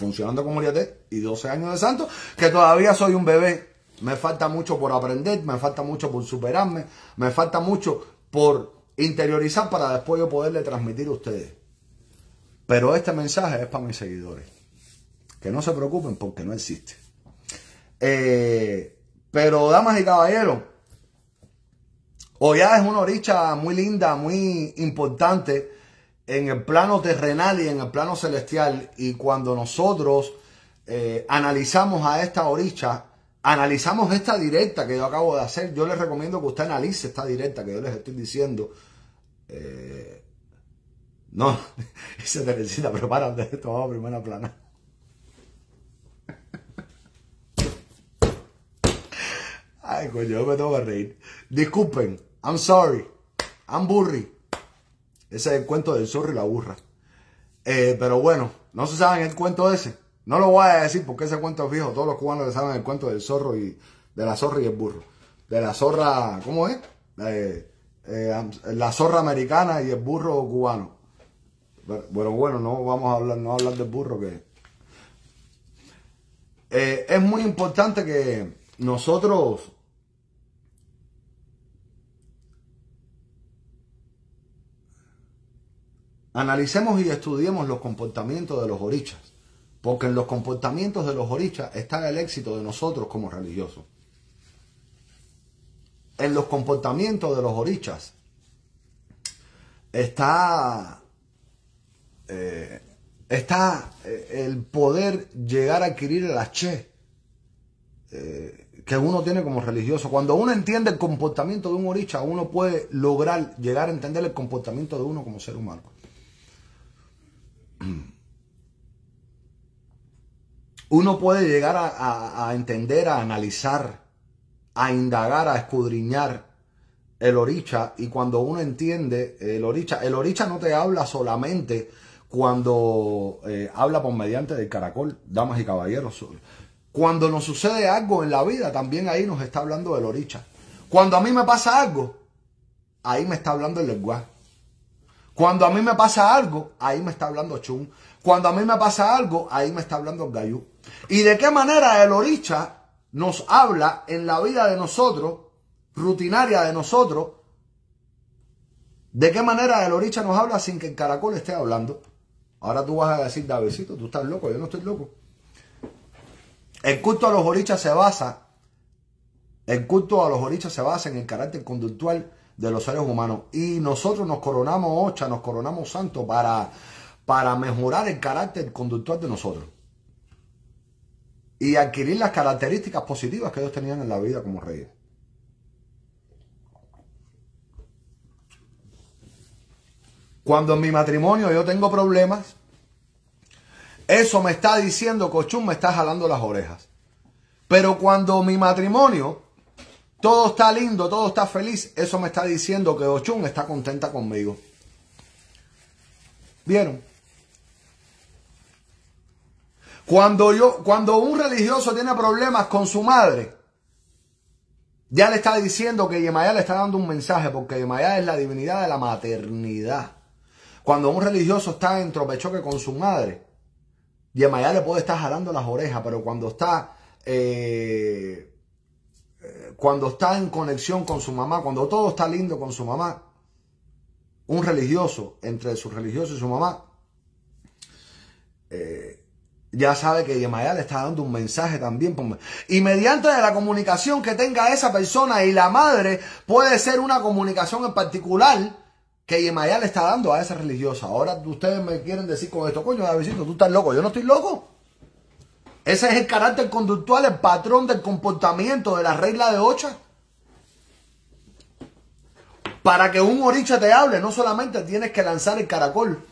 funcionando con Uriate y 12 años de santo, que todavía soy un bebé. Me falta mucho por aprender, me falta mucho por superarme, me falta mucho por interiorizar para después yo poderle transmitir a ustedes. Pero este mensaje es para mis seguidores. Que no se preocupen porque no existe. Eh, pero, damas y caballeros, ya es una oricha muy linda, muy importante en el plano terrenal y en el plano celestial. Y cuando nosotros eh, analizamos a esta oricha, analizamos esta directa que yo acabo de hacer. Yo les recomiendo que usted analice esta directa que yo les estoy diciendo. Eh, no, dice Teresita, de esto va a primera plana. Ay, coño, yo me tengo que reír. Disculpen, I'm sorry, I'm burry. Ese es el cuento del zorro y la burra. Eh, pero bueno, no se saben el cuento ese. No lo voy a decir porque ese cuento es fijo. Todos los cubanos saben el cuento del zorro y de la zorra y el burro. De la zorra, ¿cómo es? Eh, eh, la zorra americana y el burro cubano. Pero, bueno, bueno, no vamos a hablar, no a hablar del burro que es muy importante que nosotros analicemos y estudiemos los comportamientos de los orichas, porque en los comportamientos de los orichas está el éxito de nosotros como religiosos. En los comportamientos de los orichas está, eh, está eh, el poder llegar a adquirir el che eh, que uno tiene como religioso. Cuando uno entiende el comportamiento de un oricha, uno puede lograr llegar a entender el comportamiento de uno como ser humano. uno puede llegar a, entender, a analizar, a indagar, a escudriñar el oricha y cuando uno entiende el oricha, el oricha no te habla solamente cuando eh, habla por mediante del caracol, damas y caballeros. Cuando nos sucede algo en la vida, también ahí nos está hablando el oricha. Cuando a mí me pasa algo, ahí me está hablando el lenguaje. Cuando a mí me pasa algo, ahí me está hablando Chung. Cuando a mí me pasa algo, ahí me está hablando el gallo. ¿Y de qué manera el oricha nos habla en la vida de nosotros, rutinaria de nosotros? ¿De qué manera el oricha nos habla sin que el caracol esté hablando? Ahora tú vas a decir, Davidcito, tú estás loco, yo no estoy loco. El culto a los orichas se basa, el culto a los se basa en el carácter conductual de los seres humanos. Y nosotros nos coronamos ocha, nos coronamos santo para para mejorar el carácter conductual de nosotros y adquirir las características positivas que ellos tenían en la vida como reyes. Cuando en mi matrimonio yo tengo problemas, eso me está diciendo, Ochun me está jalando las orejas. Pero cuando mi matrimonio, todo está lindo, todo está feliz, eso me está diciendo que Ochun está contenta conmigo. ¿Vieron? Cuando, yo, cuando un religioso tiene problemas con su madre, ya le está diciendo que Yemayá le está dando un mensaje, porque Yemayá es la divinidad de la maternidad. Cuando un religioso está en tropechoque con su madre, Yemayá le puede estar jalando las orejas, pero cuando está, eh, eh, cuando está en conexión con su mamá, cuando todo está lindo con su mamá, un religioso, entre su religioso y su mamá, eh, ya sabe que Yemayá le está dando un mensaje también. Pues, y mediante la comunicación que tenga esa persona y la madre, puede ser una comunicación en particular que Yemayá le está dando a esa religiosa. Ahora ustedes me quieren decir con esto, coño, Davidito, tú estás loco. Yo no estoy loco. Ese es el carácter conductual, el patrón del comportamiento de la regla de Ocha. Para que un oricha te hable, no solamente tienes que lanzar el caracol.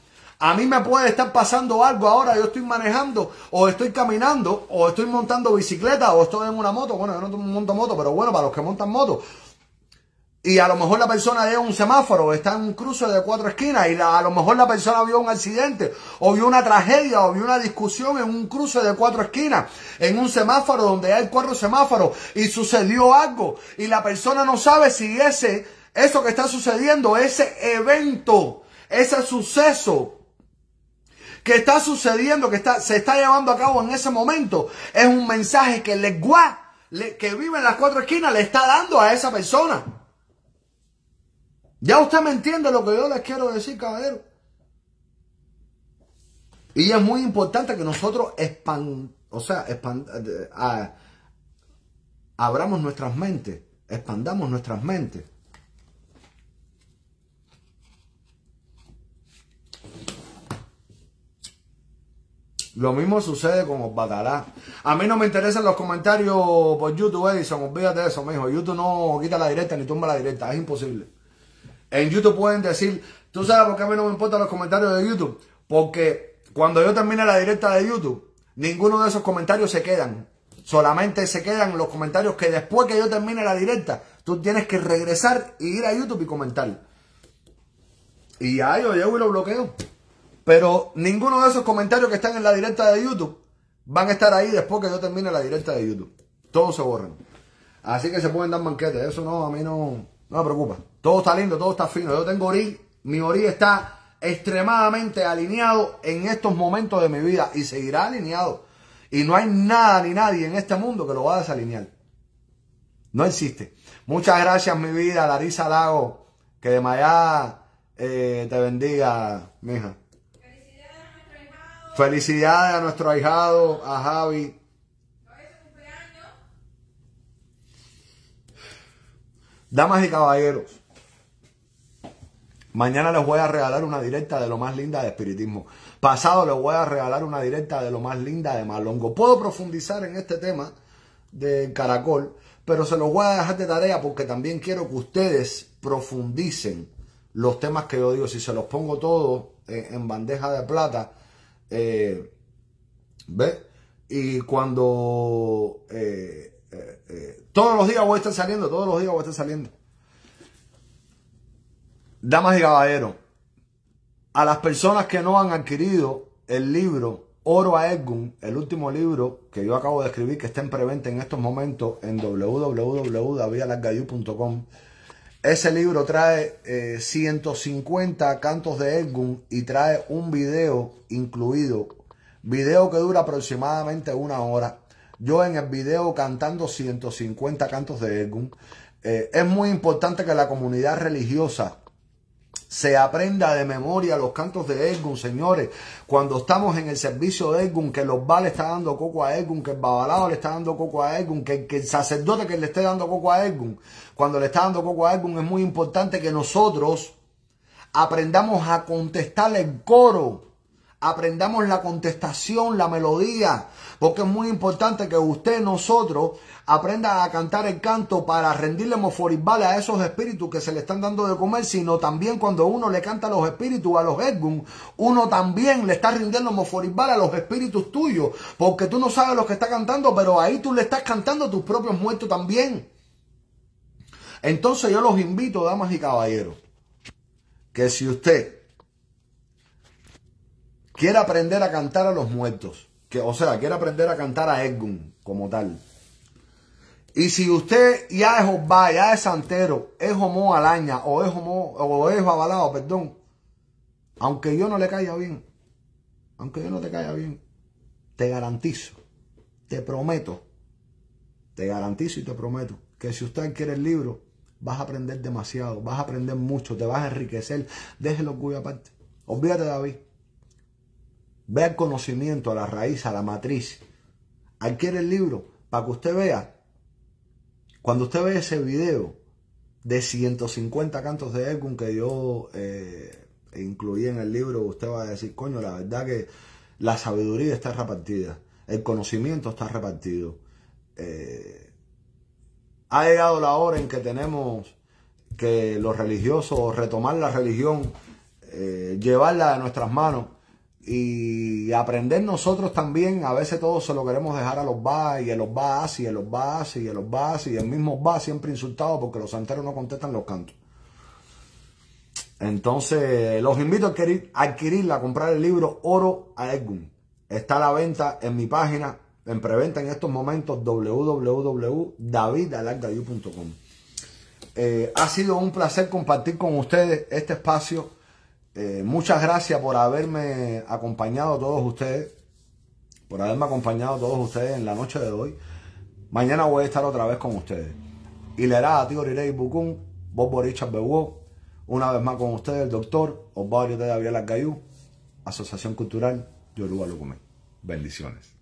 A mí me puede estar pasando algo ahora, yo estoy manejando, o estoy caminando, o estoy montando bicicleta, o estoy en una moto. Bueno, yo no monto moto, pero bueno, para los que montan moto. Y a lo mejor la persona llega un semáforo, está en un cruce de cuatro esquinas, y a lo mejor la persona vio un accidente, o vio una tragedia, o vio una discusión en un cruce de cuatro esquinas, en un semáforo donde hay cuatro semáforos, y sucedió algo, y la persona no sabe si ese, eso que está sucediendo, ese evento, ese suceso, que está sucediendo, que está, se está llevando a cabo en ese momento, es un mensaje que el que vive en las cuatro esquinas, le está dando a esa persona. Ya usted me entiende lo que yo les quiero decir, caballero. Y es muy importante que nosotros expand, o sea, eh, ah, abramos nuestras mentes, expandamos nuestras mentes. Lo mismo sucede con los A mí no me interesan los comentarios por YouTube, Edison. Olvídate de eso, mijo. YouTube no quita la directa ni tumba la directa. Es imposible. En YouTube pueden decir, tú sabes por qué a mí no me importan los comentarios de YouTube. Porque cuando yo termine la directa de YouTube, ninguno de esos comentarios se quedan. Solamente se quedan los comentarios que después que yo termine la directa, tú tienes que regresar y ir a YouTube y comentar. Y ahí yo llevo y lo bloqueo. Pero ninguno de esos comentarios que están en la directa de YouTube van a estar ahí después que yo termine la directa de YouTube. Todos se borran. Así que se pueden dar banquetes. Eso no, a mí no, me preocupa. Todo está lindo, todo está fino. Yo tengo orí, Mi orí está extremadamente alineado en estos momentos de mi vida y seguirá alineado. Y no hay nada ni nadie en este mundo que lo va a desalinear. No existe. Muchas gracias, mi vida, Larisa Lago. Que de mañana eh, te bendiga, mija. Felicidades a nuestro ahijado, a Javi. Damas y caballeros, mañana les voy a regalar una directa de lo más linda de espiritismo. Pasado les voy a regalar una directa de lo más linda de Malongo. Puedo profundizar en este tema de Caracol, pero se los voy a dejar de tarea porque también quiero que ustedes profundicen los temas que yo digo. Si se los pongo todos en bandeja de plata, eh, y cuando eh, eh, todos los días voy a estar saliendo, todos los días voy a estar saliendo. Damas y caballeros, a las personas que no han adquirido el libro Oro a Edgun, el último libro que yo acabo de escribir, que está en preventa en estos momentos en www.davialargayu.com ese libro trae 150 eh, cantos de Edgun y trae un video incluido. Video que dura aproximadamente una hora. Yo en el video cantando 150 cantos de Edgun. Eh, es muy importante que la comunidad religiosa se aprenda de memoria los cantos de Edgun, señores. Cuando estamos en el servicio de Edgun, que los vales está dando coco a Edgun, que el babalao le está dando coco a Edgun, que, el sacerdote que le esté dando coco a Edgun, cuando le está dando coco a Edgun, es muy importante que nosotros aprendamos a contestarle el coro aprendamos la contestación, la melodía, porque es muy importante que usted, nosotros, aprenda a cantar el canto para rendirle moforibales a esos espíritus que se le están dando de comer, sino también cuando uno le canta a los espíritus, a los Edgun, uno también le está rindiendo Moforibales a los espíritus tuyos, porque tú no sabes lo que está cantando, pero ahí tú le estás cantando a tus propios muertos también. Entonces yo los invito, damas y caballeros, que si usted quiere aprender a cantar a los muertos, o sea, quiere aprender a cantar a Edgun como tal. Y si usted ya es va ya es Santero, es Homo Alaña o es Homo, o es perdón, aunque yo no le caiga bien, aunque yo no te caiga bien, te garantizo, te prometo, te garantizo y te prometo que si usted quiere el libro, vas a aprender demasiado, vas a aprender mucho, te vas a enriquecer. Déjelo cuya aparte. Olvídate David. Ve al conocimiento, a la raíz, a la matriz. Adquiere el libro para que usted vea. Cuando usted ve ese video de 150 cantos de Ergun que yo eh, incluí en el libro, usted va a decir, coño, la verdad que la sabiduría está repartida, el conocimiento está repartido. Eh, ha llegado la hora en que tenemos que los religiosos retomar la religión, eh, llevarla de nuestras manos y aprender nosotros también. A veces todos se lo queremos dejar a los va y a los bas y a los bas y a los bas Y el mismo va siempre insultado porque los santeros no contestan los cantos. Entonces, los invito a adquirir, adquirirla, a comprar el libro Oro a Edgun. Está a la venta en mi página, en preventa en estos momentos, www.davidalargayu.com. Eh, ha sido un placer compartir con ustedes este espacio eh, muchas gracias por haberme acompañado todos ustedes, por haberme acompañado todos ustedes en la noche de hoy. Mañana voy a estar otra vez con ustedes. Y le hará a Tío una vez más con ustedes el doctor Osvaldo de Gabriel Argayú, Asociación Cultural Yoruba Lucumé. Bendiciones.